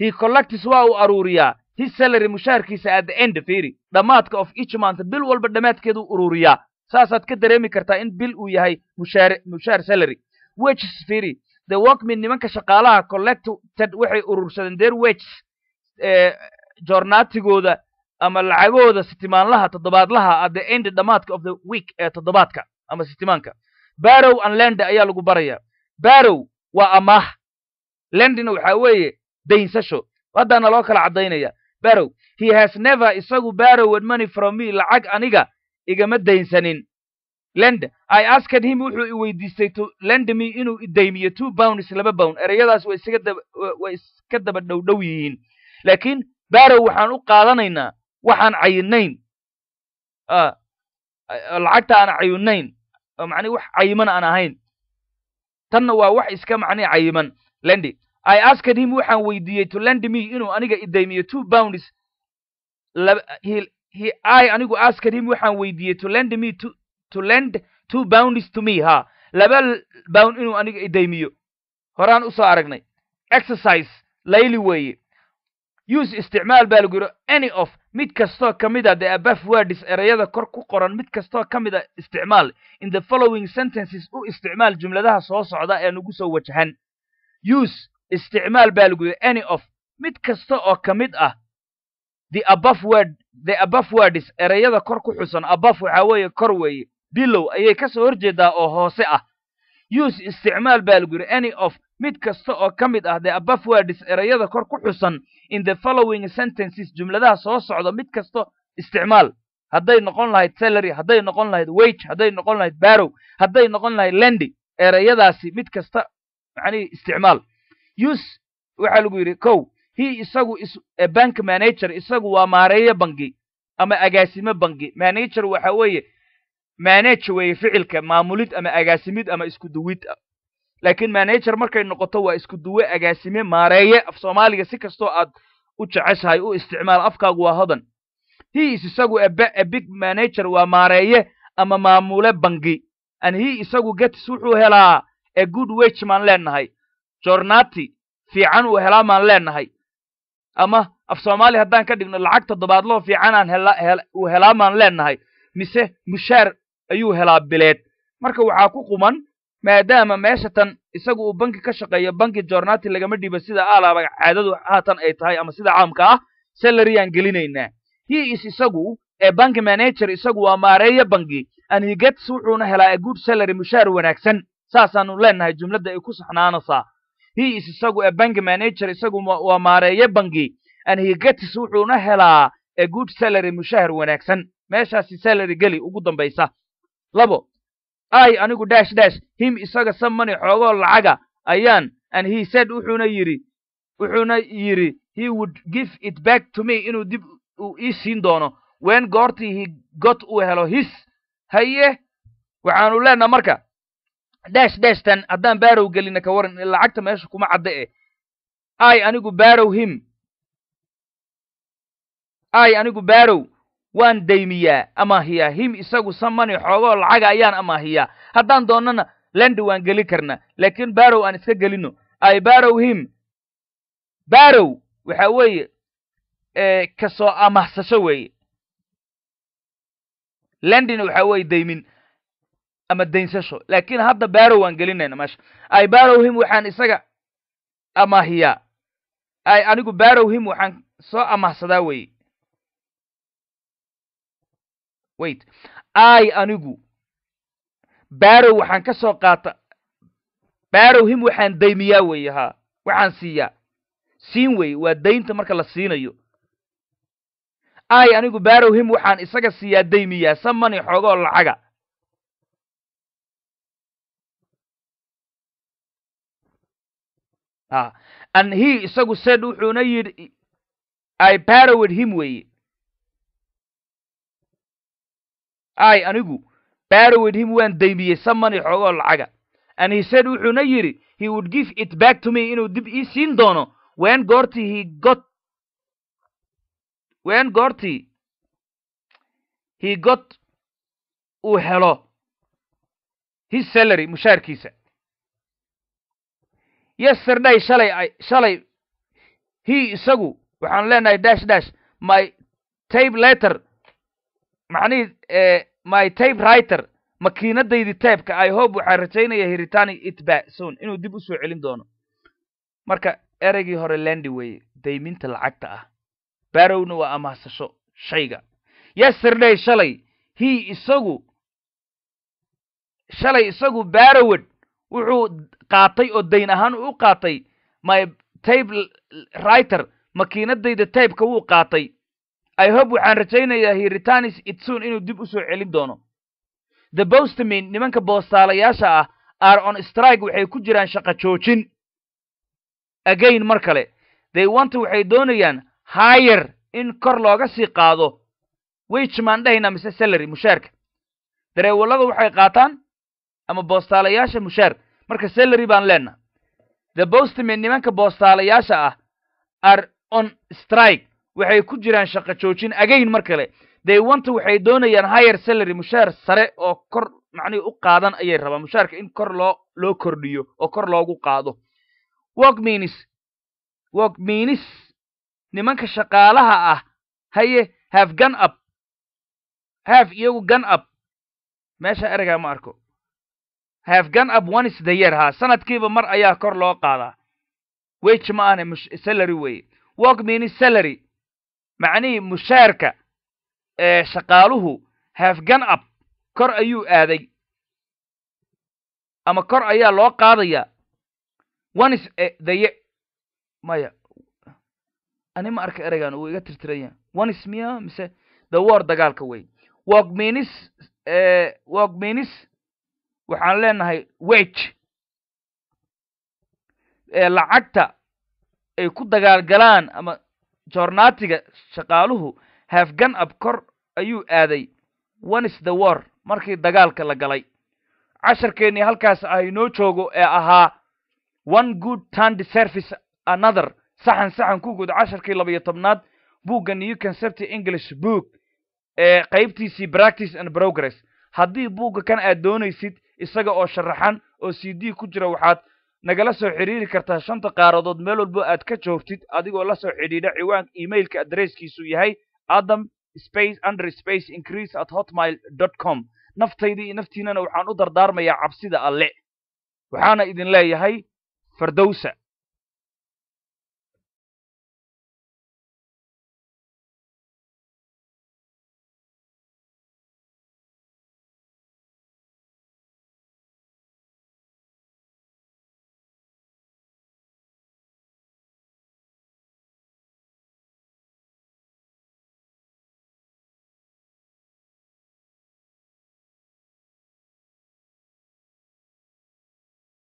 he collectis waa uu aruuriyaa his salary mushaharkiisa at the end firi dhammaadka of each month bil walba dhammaadkeeduu ururiyaa saasaad ka dareemi kartaa in bil uu yahay mushaar salary wages firi the workmen nimanka shaqaalaha collected waxay urursadeen their wages eh, joornaatigooda ama lacagooda sitimaanlaha toddobaadlaha at the end dhammaadka of the week ee eh, toddobaadka ama sitimaanka barow an lende ayaa lagu barayaa barow waa amaah lendina waxaa weeye daynsasho haddaana loo kala caddaynaya barow he has never isagu barrowed money from me lacag aniga igama daynsanin lend i asked him wuxuu iweydiistay weydiistay to lend me inuu idaymiyo two bounds laba bound ereyadaas way isaga daba way iska daba dhowdhow yihiin laakiin barrow waxaan u qaadanaynaa waxaan cayinayn lacagta aan cayinayn oo wax cayiman aan ahayn tanna waa wax iska macnihi cayiman lendi ay askanhim waxaan weydiiyey to landmi inuu aniga idaymiyo two bounds i anigu askanhim waxaan weydiiyey to landmi to land two bounds to me ha laba bound inuu aniga idaymiyo horaan usoo aragnay exercise layli weeye use isticmaal baa lagu yidhi any of mid kastoo ka mid a the abaf words erayada kor ku qoran mid kastoo ka mid a isticmaal in the following sentences u isticmaal jumladaha soo socda ee nagu soo wajahan use isticmaal baa lagu yidhi any of mid kasta oo ka mid ah the above word the above words erayada kor ku xusan above waxaa weeye kor weeye bilow ayay ka soo horjeedaa oo hoose ah use isticmaal baa lagu yidhi any of mid kasta oo ka mid ah the above words ereyada kor ku xusan in the following sentences jumladaha soo socda mid kasta isticmaal hadday noqon lahayd salary hadday noqon lahayd wage hadday noqon lahayd barrow hadday noqon lahayd lendi erayadaasi mid kasta macnihii isticmaal yus waxaa lagu yidhi kow hi isagu eh, bank manager isagu waa maareeyo bangi ama agaasime bangi manager waxa weeye manage weeye ficilka maamulid ama agaasimid ama isku duwid ah laakiin manager markay noqoto waa isku duwe agaasime maareeye af soomaaliga si kastoo aad u jeceshahay u isticmaal afkaagu waa hodan hi is isagu a big manager waa maareeye ama maamule bangi and hi isagu getis wuxuu helaa a good wage maan leenahay jornati fiican uu helaa maan leenahay ama af soomaali haddaan ka dhigno lacag toddobaadloo fiicanaan uu helaa maan leenahay mise mushaar ayuu helaa bileed marka waxaa ku quman maadaama meeshatan isagu uu banki ka shaqeeyo banki jornati lagama dhiibo sida alaaba caadadu haatan ay tahay ama sida caamka ah salariyaan gelinaynaa hiis isagu ee banki manager isagu waa maareeyo bangi and he gets wuxuuna helaa a good salary mushaar wanaagsan saasaanu leenahay jumladda ay ku saxnaanaysaa he is isagu a bank manager isagu waa maareeye bangi and he gets wuxuuna helaa a good salary mushaahar wanaagsan meeshaasi salary geli ugu dambaysa labo ay anigu dash dash him isaga samani xoogoo lacaga ayaan and he said wuxuuna yidhi wuxuuna yidhi he would give it back to me inuu dib uu ii siin doono ween goortii he got uu helo his haye waxaanu leenaha marka dash dashtan haddaan barrow gelina ka waran lacagta meesha kuma cadda eh ay anigu barow him ay anigu barrow waan daymiyaa amaahiyaa him isagu samani xoogoo lacaga ayaan amaahiyaa haddaan doonnana lendi waan geli karnaa laakiin barrow aan iska gelino ay barrow him barrow waxa weeye kasoo amahsasho weeye lendin waxa weeye daymin ama daynsasho laakiin hadda barow aan gelinayna meesha ay barowhim waxaan isaga amaahiyaa ay anigu barowhim waxaan soo amahsadaa weye wait ay anigu barow waxaan ka soo qaata barowhim waxaan daymiyaa weye haa waxaan siiyaa siin weye waa daynta marka la siinayo ay anigu barowhim waxaan isaga siiyaa daymiyaa samani xoogoo lacaga and he isagu said wuxuuna yidhi i barowed him weeye ay anigu barowed him waan daymiyey samani xoogoo lacaga and he said wuxuuna yidhi he would give it back to me inuu dib ii siin doono wen goortii he got wen goortii he got uu helo his salary mushaarkiisa yo sirdhay shalay shalay hi isagu waxaan leenahay dash dash my tape letter macnihii eh, my tape writer makiinadaydi taybka i hope waxaa rajaynaya hiritani itba soon inuu dib u soo celin doono marka ereygii hore landi weeye dayminta lacagta ah barowna waa amaasasho shayga yesterday shalay hi isagu shalay isagu barowed wuxuu qaatay oo dayn ahaan u qaatay my tabe writer makiinadayda taybeka wuu qaatay i hob waxaan rajaynayaa hiritanis itsun inuu dib u soo celin doono the bostmin nimanka boostaalayaasha ah ar on strike waxay ku jiraan shaqa joojin again mar kale they wanta waxay doonayaan hayer in kor looga sii qaado wichmaan dhahaynaa mise salary mushaarka dareewalladu waxay qaataan ama boostaalayaasha mushaar marka selary baan leenaha the bostman nimanka boostaalayaasha ah are on strike waxay ku jiraan shaqo joojin agayn mar kale day wanta waxay doonayaan higher selary mushaar sare oo kor macnihi u qaadan ayay rabaan mushaarka in kor loo loo kordhiyo oo kor loogu qaado wokminis wokminis nimanka shaqaalaha ah haye have gun up have iyagu gun up meesha ergaa ma arko have gone up one the year ha sanadkiiba mar ayaa kor loo qaadaa wage ma ahne salary weeye work mean salary macnihii mushaarka ee shaqaaluhu have gone up kor ayuu aaday ama kor ayaa loo qaadayaa one is eh, maya ani ma arka ereygan wuu iga tirtiranya one miya mise the war dagaalka wey work meanis waxaan leenahay weg ee lacagta ay ku dagaalgalaan ama joornaatiga shaqaaluhu hafgan ab kor ayuu aaday onis the war markii dagaalka la galay casharkeennii halkaas ah inoo joogo ee ahaa one good tundy service another saxan saxan ku guud casharkii labayo tobnaad buuggan you concepty english book ee qaybtiisii practice and progress haddii buugga kan aad doonaysid isaga oo sharaxan oo c d ku jira waxaad nagala soo xidhiiri kartaa shanta qaaradood meel walbo aad ka joogtid adigoo la soo xidhiidha ciwaanka emailka adresskiisu yahay adam space under space increase at hotmail dot com naftayda iyo naftiinana waxaan u dardaarmayaa cabsida alle waxaana idin leeyahay fardowsa